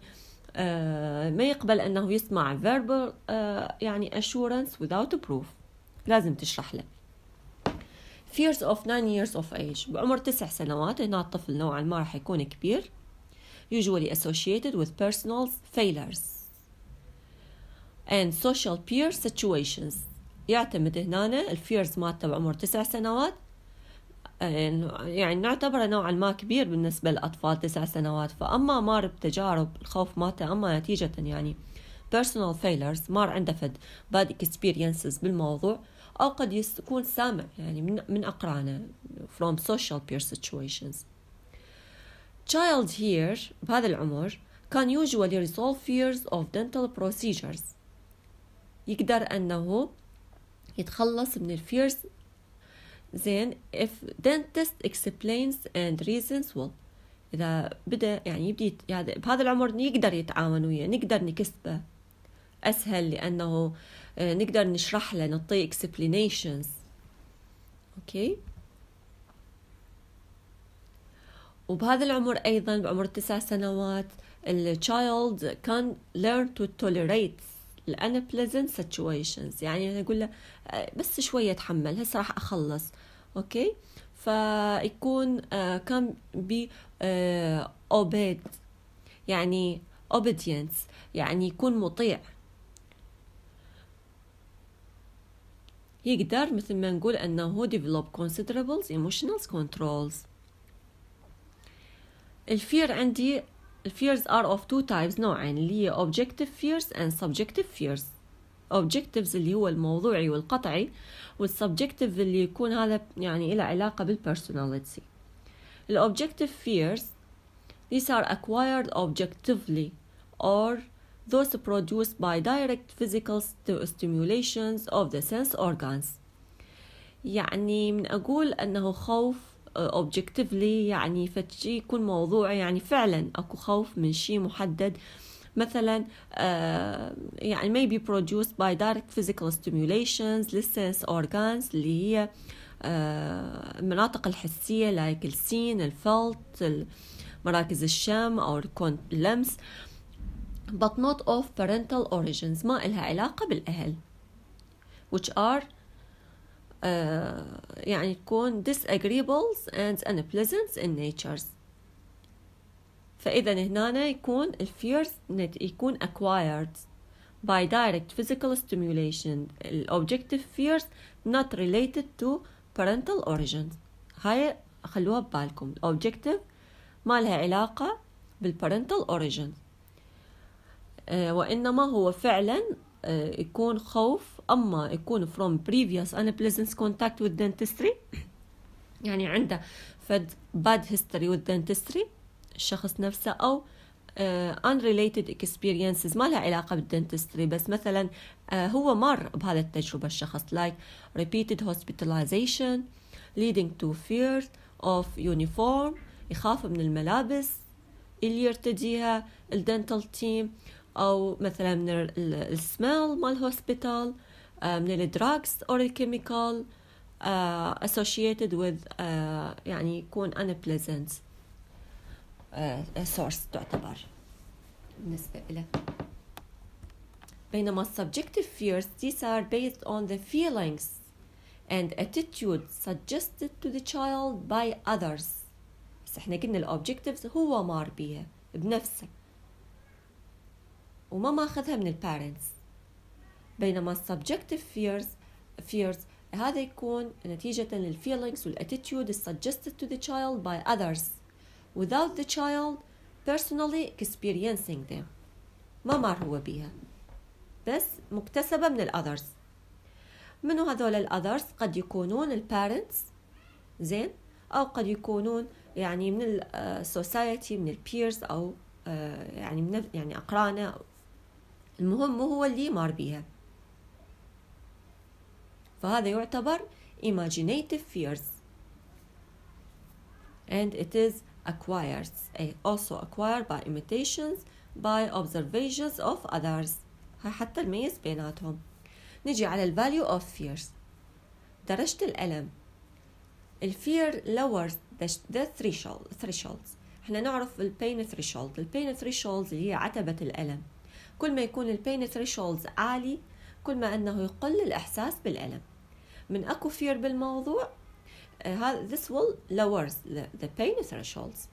آه ما يقبل انه يسمع verbal آه يعني assurance without proof لازم تشرح له fears of 9 years of age بعمر 9 سنوات هنا الطفل نوعا ما راح يكون كبير usually associated with personal failures and social peer situations يعتمد هنا الفيرز مالته بعمر 9 سنوات يعني نعتبره نوعا ما كبير بالنسبة للأطفال تسع سنوات فأما مار بتجارب الخوف مالته أما نتيجة يعني personal failures مار عنده فد bad experiences بالموضوع أو قد يكون سامع يعني من, من أقرانه from social peer situations child here بهذا العمر can usually resolve fears of dental procedures يقدر أنه يتخلص من الفيرز زين if dentist explains and reasons well إذا بدأ يعني يبدي يعني بهذا العمر يقدر يتعاون وياه نقدر نكسبه أسهل لأنه آه، نقدر نشرح له نعطيه explanations اوكي وبهذا العمر ايضا بعمر تسع سنوات child can learn to tolerate unpleasant situations يعني انا اقول له آه، بس شويه اتحمل هسه راح اخلص اوكي فيكون كان بي اوبيد يعني obedience يعني يكون مطيع يقدر مثل ما نقول أنه develop considerable emotional controls الفير عندي الفيرز are of two types نوعين اللي هي objective fears and subjective fears objectives اللي هو الموضوعي والقطعي والsubjective اللي يكون هذا يعني له علاقة بالpersonality الobjective fears these are acquired objectively or those produced by direct physical stimulations of the sense organs يعني من أقول أنه خوف objectively يعني فتشي يكون موضوع يعني فعلا أكو خوف من شيء محدد مثلا uh, يعني may be produced by direct physical stimulations للسنس organs اللي هي المناطق الحسية like السين الفلت مراكز الشم أو اللمس uh, but not of parental origins ما إلها علاقة بالأهل which are uh, يعني تكون disagreeables and unpleasant in natures فإذا هنا يكون الفيرز يكون acquired by direct physical stimulation objective fears not related to parental origins هاي خلوها ببالكم objective ما لها علاقة بالparental origins وإنما هو فعلا يكون خوف أما يكون from previous unpleasant contact with dentistry يعني عنده فد bad history with dentistry الشخص نفسه أو unrelated experiences ما لها علاقة بالدنتستري بس مثلا هو مر بهذا التجربة الشخص like repeated hospitalization leading to fear of uniform يخاف من الملابس اللي يرتديها الدنتال تيم او مثلا من السمال مال هوسبيتال من الدراجز اور الكيميكال associated with يعني يكون unpleasant source تعتبر بالنسبة إلى بينما subjective fears these are based on the feelings and attitude suggested to the child by others بس احنا قلنا objectives هو مار بيها بنفسك وما ماخذها من البارنتس بينما السبجكتيف fears fears هذا يكون نتيجة للفيلينجز والاتيتيود suggested to the child by others without the child personally experiencing them ما مر هو بيها بس مكتسبة من الأذرز منو هذول الأذرز قد يكونون البارنتس زين أو قد يكونون يعني من السوسايتي آه، من البيرز أو آه، يعني من يعني أقرانة المهم هو اللي مر بيها فهذا يعتبر imaginative fears and it is acquired also acquired by imitations by observations of others حتى الميز بيناتهم نجي على ال value of fears درجة الألم fear lowers the threshold thresholds احنا نعرف pain threshold pain threshold اللي هي عتبة الألم كل ما يكون البين ثريشولدز عالي كل ما أنه يقل الإحساس بالألم من أكو فير بالموضوع آه، this will lowers the pain thresholds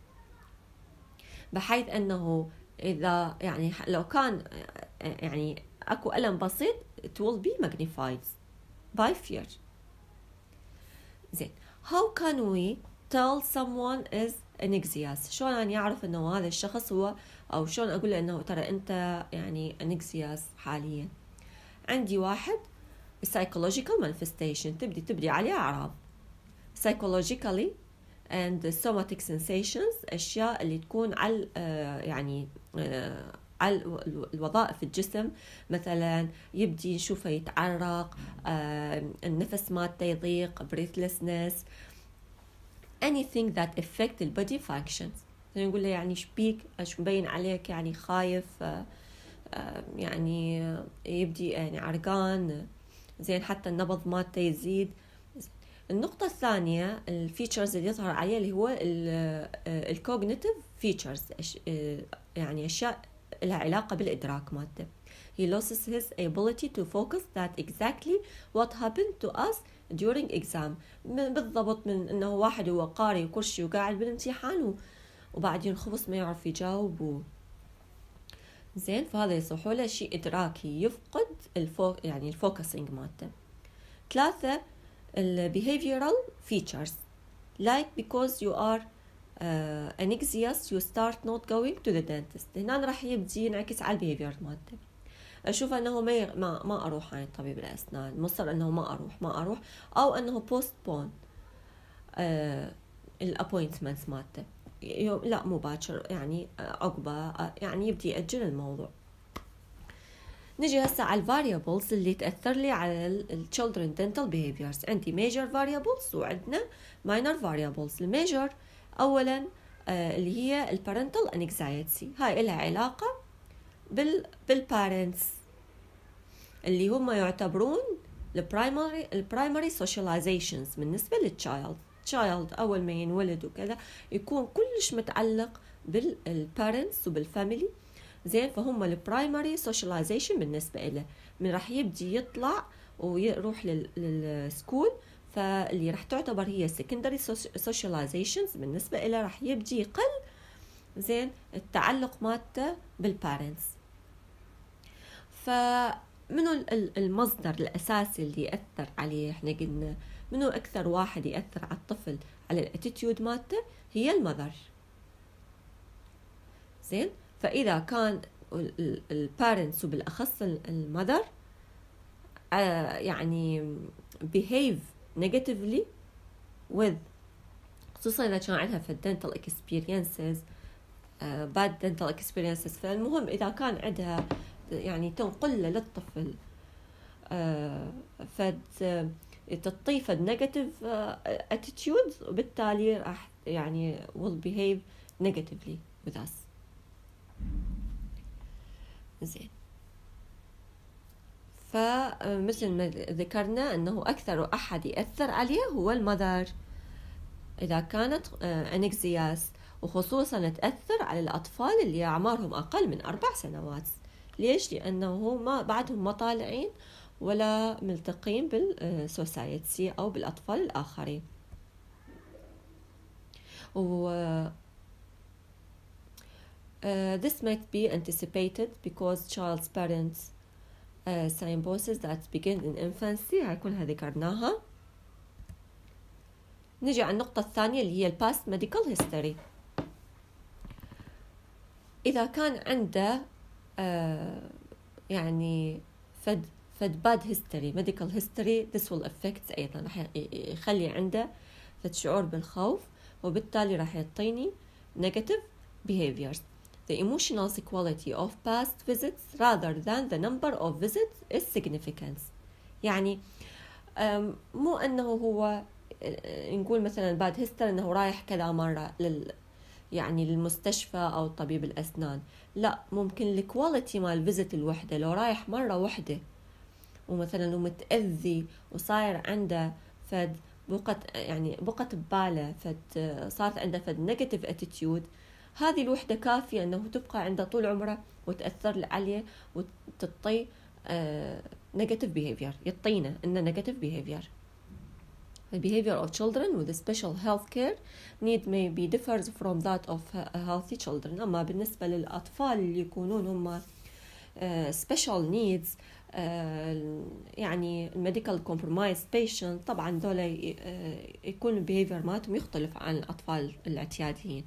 بحيث أنه إذا يعني لو كان آه، آه، يعني أكو ألم بسيط it will be magnified by fear زين how can we tell someone is anxious شلون يعني يعرف أنه هذا الشخص هو او شلون اقول له انه ترى انت يعني انكسياس حاليا عندي واحد psychological manifestation تبدي تبدي عليه اعراض psychologically and somatic sensations اشياء اللي تكون على آه، يعني آه، على الوظائف الجسم مثلا يبدي نشوفه يتعرق آه، النفس مالته يضيق breathlessness anything that affect the body functions نقول له يعني شبيك اش مبين عليك يعني خايف آه، آه، يعني يبدي يعني عرقان زين حتى النبض مالته يزيد النقطة الثانية الفيتشرز اللي يظهر عليه اللي هو آه، الكوجنيتيف فيتشرز يعني أشياء لها علاقة بالإدراك مالته He loses his ability to focus that exactly what happened to us during exam بالضبط من انه واحد هو قاري كل شيء وقاعد بالامتحان وبعدين خبص ما يعرف يجاوبه زين فهذا يصحوا له شيء إدراكي يفقد الفو... يعني الفوكسينج مالته ثلاثة ال behavioral features like because you are uh, anxious you start not going to the dentist هنا راح يبدي ينعكس على behavior مالته اشوف انه ما ما, ما اروح عند يعني طبيب الاسنان مصر انه ما اروح ما اروح او انه postpone uh, الابوينتمنت مالته يوم لا مو باكر يعني آه، عقبه آه، يعني يبدي ياجل الموضوع نجي هسه على الفاريبلز اللي تاثر لي على التشيلدرن دنتال بيهيفيرز عندي ميجر فاريبلز وعندنا ماينر فاريبلز الميجر اولا آه، اللي هي البارنتال انكزايتي هاي لها علاقه بال بالبارنتس اللي هم يعتبرون البرايمري البرايمري سوشياليزيشنز بالنسبه للتشايلد تشايلد اول ما ينولد وكذا يكون كلش متعلق بالبارنتس وبالفاميلي زين فهم البرايمري سوشياليزيشن بالنسبه له من راح يبدي يطلع ويروح للسكول فاللي راح تعتبر هي سكندري سوشياليزيشنز بالنسبه له راح يبدي يقل زين التعلق مالته بالبارنتس فمنو المصدر الاساسي اللي ياثر عليه احنا قلنا منو أكثر واحد يأثر على الطفل على الاتيتيود مالته هي المذر زين فإذا كان البارنتس وبالأخص المذر آه، يعني behave negatively with خصوصا إذا كان عندها في dental experiences آه، bad dental experiences فالمهم إذا كان عندها يعني تنقله للطفل آه، فد تطيف النيجاتيف اتيتيودز آه، وبالتالي راح يعني will behave negatively with us زين فمثل آه، ما ذكرنا انه اكثر احد ياثر عليه هو المذر اذا كانت انكزياس آه، وخصوصا تاثر على الاطفال اللي اعمارهم اقل من اربع سنوات ليش لانه ما بعدهم ما طالعين ولا ملتقين بالسوسايتي أو بالأطفال الآخرين و Uh, this might be anticipated because child's parents uh, symbiosis that begin in infancy هاي هذه ذكرناها نجي على النقطة الثانية اللي هي past medical history إذا كان عنده uh, يعني فد فد باد هيستوري ميديكال هيستوري ذس ويل افكت أيضا راح يخلي عنده فد شعور بالخوف وبالتالي راح يعطيني نيجاتيف behaviors The emotional quality of past visits rather than the number of visits is significance يعني um, مو أنه هو آه، نقول مثلا بعد هيستر أنه رايح كذا مرة لل يعني للمستشفى أو طبيب الأسنان لا ممكن الكواليتي مال فيزيت الوحدة لو رايح مرة وحدة ومثلا ومتأذي وصاير عنده فد بقت يعني بقت بباله فد صارت عنده فد نيجاتيف اتيتيود هذه الوحدة كافية أنه تبقى عنده طول عمره وتأثر عليه وتطي نيجاتيف بيهيفير يطينا إنه نيجاتيف بيهيفير The behavior of children with special health care need may be differs from that of healthy children أما بالنسبة للأطفال اللي يكونون هم آه، special needs آه، يعني الميديكال كومبرومايز بيشنت طبعا دول آه، يكون البيهيفير مالتهم يختلف عن الاطفال الاعتياديين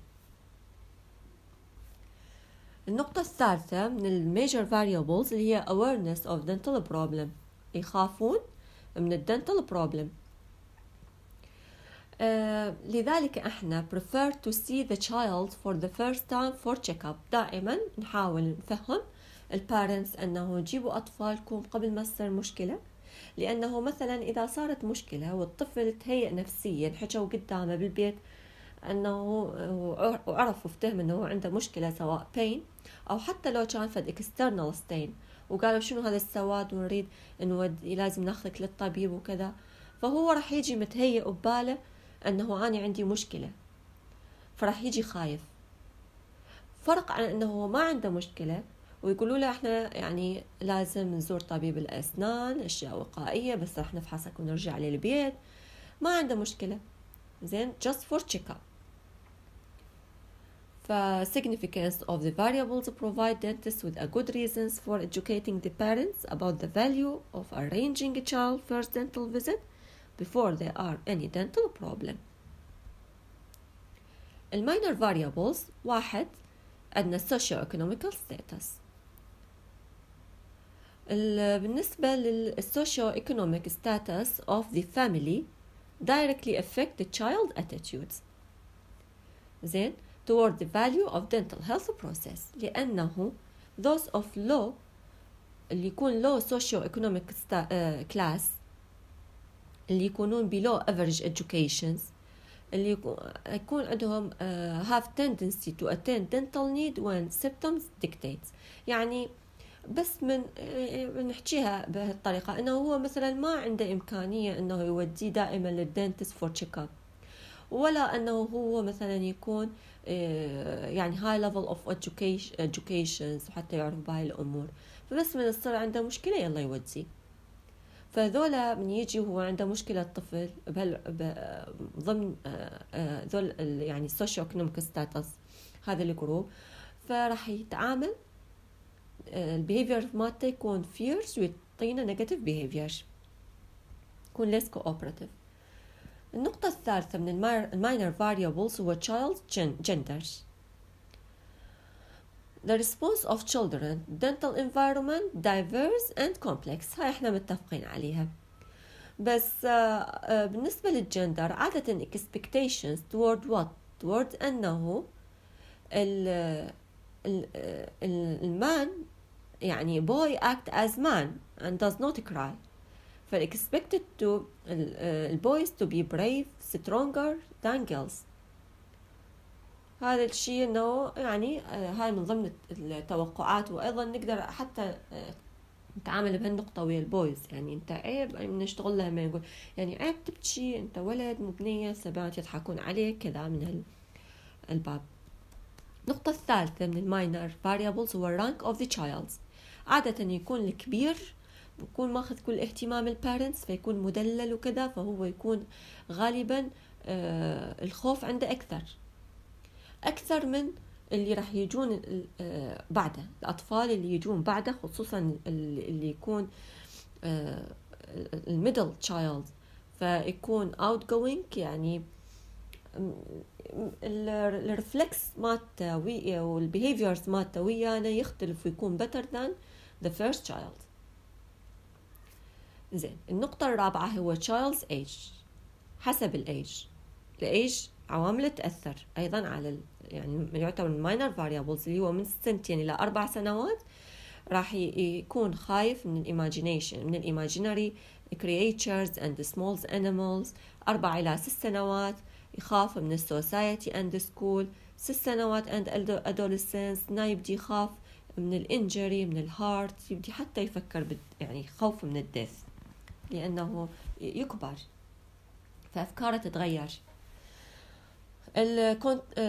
النقطة الثالثة من الميجر variables اللي هي awareness of dental problem يخافون من الدنتال problem Uh, لذلك احنا prefer to see the child for the first time for checkup دائما نحاول نفهم البارنتس أنه جيبوا أطفالكم قبل ما تصير مشكلة لأنه مثلا إذا صارت مشكلة والطفل تهيأ نفسيا حكوا قدامه بالبيت أنه وعرف وافتهم أنه هو عنده مشكلة سواء بين أو حتى لو كان فد اكسترنال ستين وقالوا شنو هذا السواد ونريد نودي لازم ناخذك للطبيب وكذا فهو راح يجي متهيئ بباله أنه أنا عندي مشكلة فراح يجي خايف فرق عن أنه هو ما عنده مشكلة ويقولوا له احنا يعني لازم نزور طبيب الاسنان اشياء وقائيه بس راح نفحصك ونرجع للبيت ما عنده مشكله زين just for check up ف significance of the variables provide dentists with a good reasons for educating the parents about the value of arranging a child first dental visit before there are any dental problem الماينر variables واحد عندنا socio economical status بالنسبة للسوشيو economic status of the family directly affect the child attitudes Then, toward the value of dental health process لأنه those of low اللي يكون low socio economic class اللي يكونون below average educations اللي يكون عندهم have tendency to attend dental need when symptoms dictates يعني بس من نحكيها بهالطريقة انه هو مثلا ما عنده امكانية انه يوديه دائما للدنتس فور تشيك اب ولا انه هو مثلا يكون آه، يعني هاي ليفل اوف educations حتى يعرف بهاي الامور فبس من تصير عنده مشكله يلا يوديه فذولا من يجي وهو عنده مشكله طفل بهال ضمن آه، آه، ذول يعني سوشيو اكونوميك ستاتس هذا الجروب فراح يتعامل آه، البيهيفير مالته يكون فيرس ويعطينا نيجاتيف بيهيفير يكون ليس كوبراتيف النقطة الثالثة من الماينر variables هو child gender The response of children dental environment diverse and complex هاي احنا متفقين عليها بس آه، آه، بالنسبة للجندر عادة expectations toward what toward أنه ال ال المان يعني boy act as man and does not cry فالexpected to البويز uh, to be brave stronger than girls هذا الشيء انه يعني uh, هاي من ضمن التوقعات وايضا نقدر حتى uh, نتعامل بهالنقطة ويا البويز يعني انت عيب بنشتغل لها ما نقول يعني عيب تبكي انت ولد مو بنية سبات يضحكون عليك كذا من الباب النقطة الثالثة من الماينر variables هو rank of the child عادة يكون الكبير بكون ماخذ كل اهتمام البارنتس فيكون مدلل وكذا فهو يكون غالبا آه، الخوف عنده أكثر أكثر من اللي راح يجون آه، بعده الأطفال اللي يجون بعده خصوصا اللي يكون آه، الميدل تشايلد فيكون outgoing يعني الرفلكس مات والبيهيفيرز مات ويانا يختلف ويكون better than the first child زين النقطة الرابعة هو child's age حسب الايج الايج عوامل تأثر أيضا على يعني يعتبر من minor variables اللي هو من سنتين إلى أربع سنوات راح يكون خايف من الايماجينيشن من الايماجينري creatures and small animals أربع إلى ست سنوات يخاف من السوسايتي اند سكول ست سنوات اند ادولسنس نا يبدي يخاف من الانجري من الهارت يبدي حتى يفكر بد يعني خوف من الديث لانه يكبر فافكاره تتغير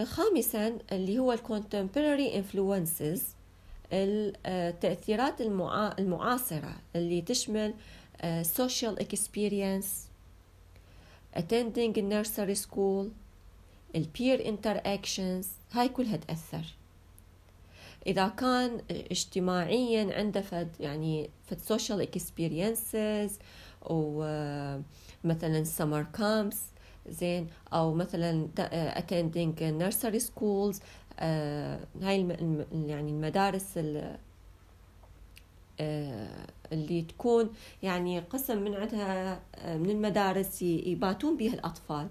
خامسا اللي هو الكونتمبرري انفلونسز التأثيرات المعاصرة اللي تشمل آه، social experience attending nursery school ال peer interactions هاي كلها تأثر إذا كان اجتماعيا عنده فد يعني فد social experiences و مثلا summer camps زين أو مثلا attending nursery schools هاي يعني المدارس آه، اللي تكون يعني قسم من عندها آه، من المدارس يباتون بها الأطفال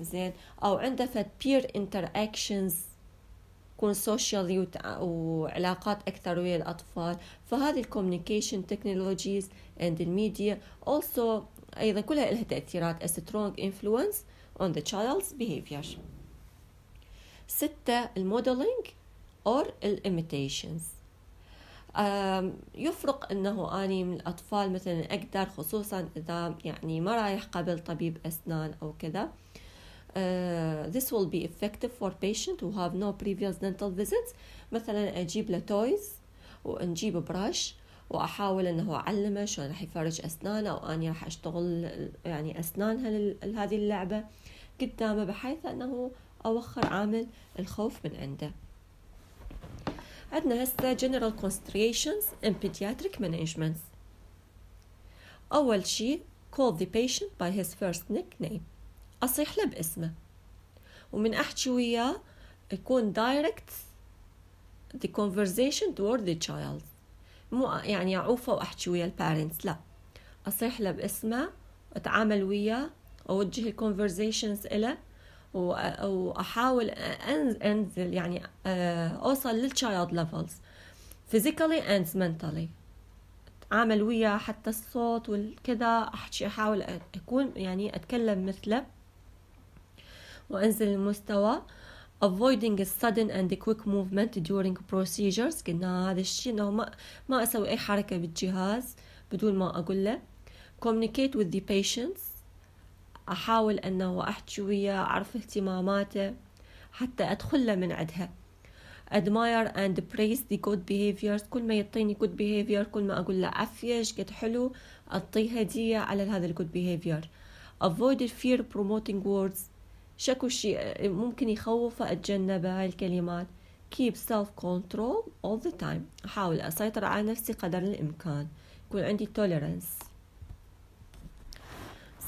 زين أو عندها فد peer interactions تكون سوشيال وعلاقات أكثر ويا الأطفال فهذه الكوميونيكيشن تكنولوجيز and الميديا also أيضا كلها لها تأثيرات a strong influence on the child's behavior ستة الموديلينج or الايميتيشنز يفرق انه اني من الاطفال مثلا اقدر خصوصا اذا يعني ما رايح قبل طبيب اسنان او كذا Uh, this will be effective for patient who have no previous dental visits مثلا اجيب له تويز ونجيب برش واحاول انه اعلمه شلون راح يفرج اسنانه واني راح اشتغل يعني اسنانها لهذه اللعبه قدامه بحيث انه اوخر عامل الخوف من عنده عندنا هسه general considerations in pediatric management أول شيء call the patient by his first nickname أصيح له باسمه ومن أحكي وياه يكون direct the conversation toward the child مو يعني أعوفه وأحكي ويا البارنتس لا أصيح له باسمه أتعامل وياه أوجه الكونفرزيشنز إله واحاول انزل يعني آه، اوصل للتشايلد ليفلز فيزيكالي اند منتالي اتعامل وياه حتى الصوت وكذا احاول اكون يعني اتكلم مثله وانزل المستوى avoiding a sudden and a quick movement during procedures قلنا هذا الشيء انه ما ما اسوي اي حركه بالجهاز بدون ما اقول له communicate with the patients أحاول أنه أحكي وياه أعرف اهتماماته حتى أدخل له من عندها admire and praise the good behaviors كل ما يعطيني good behavior كل ما أقول له عفية قد حلو أعطيه هدية على هذا الجود behavior avoid fear promoting words شكو شيء ممكن يخوفه أتجنبه هاي الكلمات keep self control all the time أحاول أسيطر على نفسي قدر الإمكان يكون عندي tolerance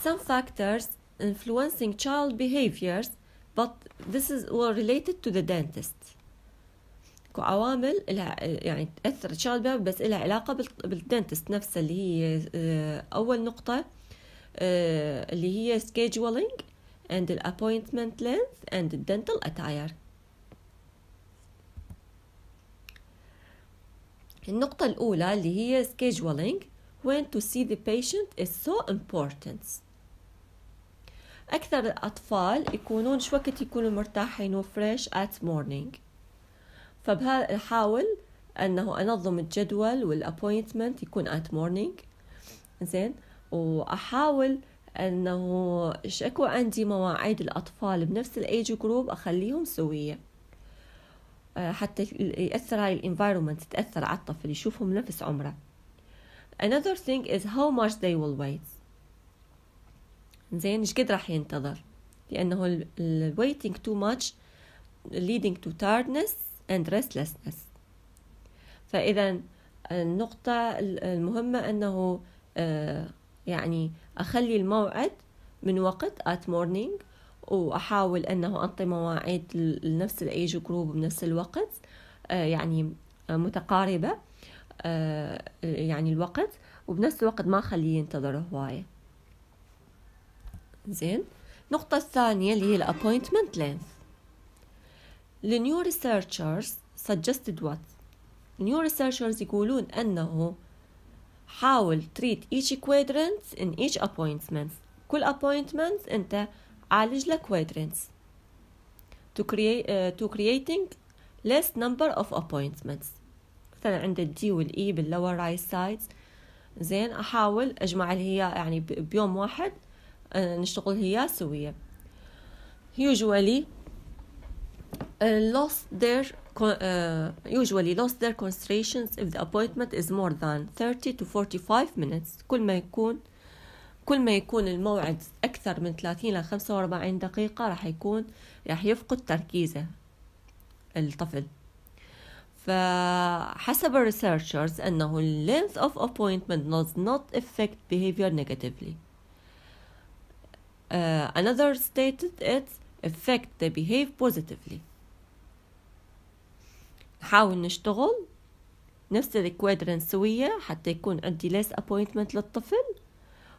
some factors influencing child behaviors but this is all related to the dentist عوامل لها يعني تأثر تشايلد بيهيفير بس لها علاقة بالدنتست نفسه اللي هي أول نقطة اللي هي scheduling and the appointment length and the dental attire النقطة الأولى اللي هي scheduling when to see the patient is so important أكثر الأطفال يكونون شو وقت يكونوا مرتاحين وفريش at morning فبحاول أحاول أنه أنظم الجدول والأبوينتمنت يكون at morning زين وأحاول أنه شكو عندي مواعيد الأطفال بنفس الأيج جروب أخليهم سوية حتى يأثر على الانفايرومنت تأثر على الطفل يشوفهم نفس عمره Another thing is how much they will wait زين ايش قد راح ينتظر لانه الويتنج تو ماتش leading to tiredness and restlessness فاذا النقطة المهمة أنه آه، يعني أخلي الموعد من وقت at morning وأحاول أنه أنطي مواعيد لنفس الإيج جروب بنفس الوقت آه، يعني متقاربة آه، يعني الوقت وبنفس الوقت ما أخليه ينتظر هواية زين النقطة الثانية اللي هي الابوينتمنت length الـ new researchers suggested what the new researchers يقولون أنه حاول treat each quadrant in each appointment كل appointment أنت عالج لك quadrants to create uh, to creating less number of appointments مثلا عند الدي والإي بالlower right sides زين أحاول أجمع اللي هي يعني بيوم واحد نشتغل هي سوية usually lost their usually lost their concentrations if the appointment is more than 30 to 45 minutes كل ما يكون كل ما يكون الموعد أكثر من 30 ل 45 دقيقة راح يكون راح يفقد تركيزه الطفل فحسب الريسيرشرز أنه length of appointment does not affect behavior negatively Uh, another stated its effect they behave positively نحاول نشتغل نفس الكوادرن سوية حتى يكون عندي less appointment للطفل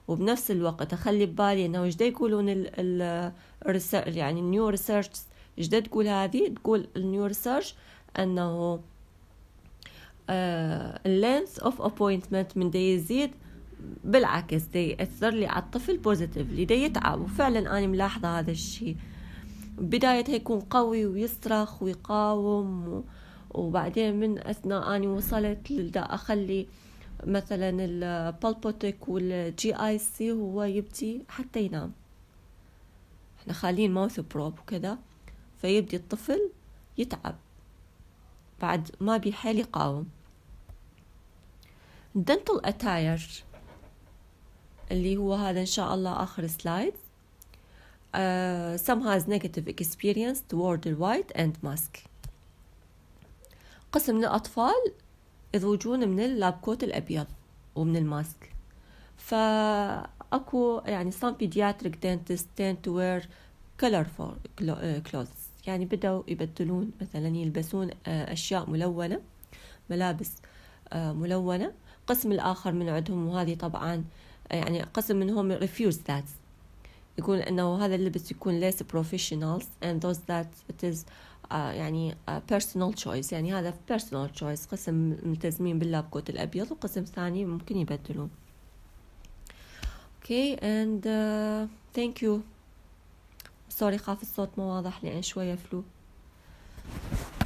وبنفس الوقت اخلي ببالي انه جدا يقولون ال يعني النيو ريسيرش جدا تقول هذه تقول النيو ريسيرش انه uh, length of appointment من دا يزيد بالعكس دي يأثر لي على الطفل بوزيتيفلي دي يتعب وفعلا أنا ملاحظة هذا الشيء بداية يكون قوي ويصرخ ويقاوم و... وبعدين من أثناء أنا وصلت لدا أخلي مثلا البالبوتيك والجي آي سي هو يبدي حتى ينام احنا خالين ماوث بروب وكذا فيبدي الطفل يتعب بعد ما بيحال يقاوم دنتل اتاير اللي هو هذا إن شاء الله آخر سلايد uh, some has negative experience toward the white and mask قسم من الأطفال يضوجون من اللابكوت الأبيض ومن الماسك فأكو يعني some pediatric dentists tend to wear colorful uh, clothes يعني بدأوا يبدلون مثلا يلبسون uh, أشياء ملونة ملابس uh, ملونة قسم الآخر من عندهم وهذه طبعا يعني قسم منهم refuse that يقول أنه هذا اللبس يكون less professionals and those that it is uh, يعني uh, personal choice يعني هذا personal choice قسم ملتزمين باللاب كوت الأبيض وقسم ثاني ممكن يبدلوا okay and uh, thank you sorry خاف الصوت مو واضح لأن شوية فلو